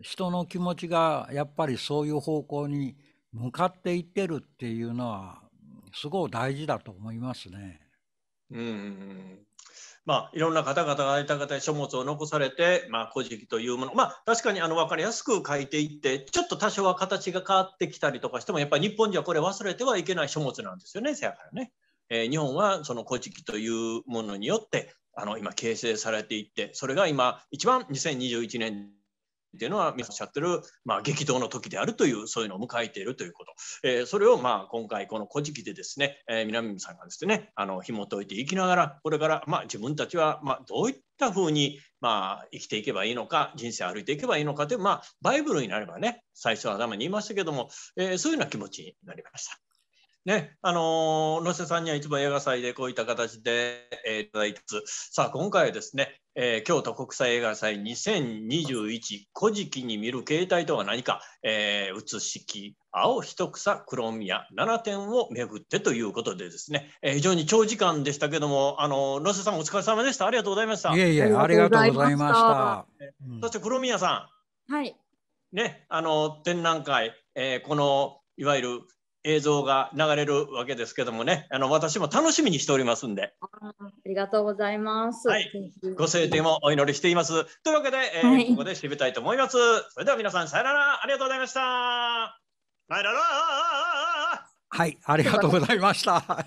人の気持ちがやっぱりそういう方向に向かっていってるっていうのはすごい大事だと思いますね。うんまあ、いろんな方々がいた方に書物を残されて「まあ、古事記」というもの、まあ、確かにあの分かりやすく書いていってちょっと多少は形が変わってきたりとかしてもやっぱり日本人はこれ忘れてはいけない書物なんですよねせやからね。えー、日本はその「古事記」というものによってあの今形成されていってそれが今一番2021年っていうのは皆さんおっしゃってる、まあ、激動の時であるというそういうのを迎えているということ、えー、それをまあ今回この「古事記」でですね、えー、南さんがですねあの紐解いていきながらこれからまあ自分たちはまあどういったふうにまあ生きていけばいいのか人生歩いていけばいいのかというまあバイブルになればね最初は頭に言いましたけども、えー、そういうような気持ちになりました。ね、あのー、野瀬さんにはいつも映画祭でこういった形で、えー、いただいてさあ今回はですね、えー、京都国際映画祭2021「古事記に見る形態とは何か」えー「写しき青一草黒宮7点を巡って」ということでですね、えー、非常に長時間でしたけども、あのー、野瀬さんお疲れ様でしたありがとうございましたいえいえありがとうございましたそして黒宮さん、はいね、あの展覧会、えー、このいわゆる映像が流れるわけですけどもねあの私も楽しみにしておりますんでありがとうございます、はい、ご制定もお祈りしていますというわけで、えー、はい、ここで締めたいと思いますそれでは皆さんさよならありがとうございましたはいありがとうございました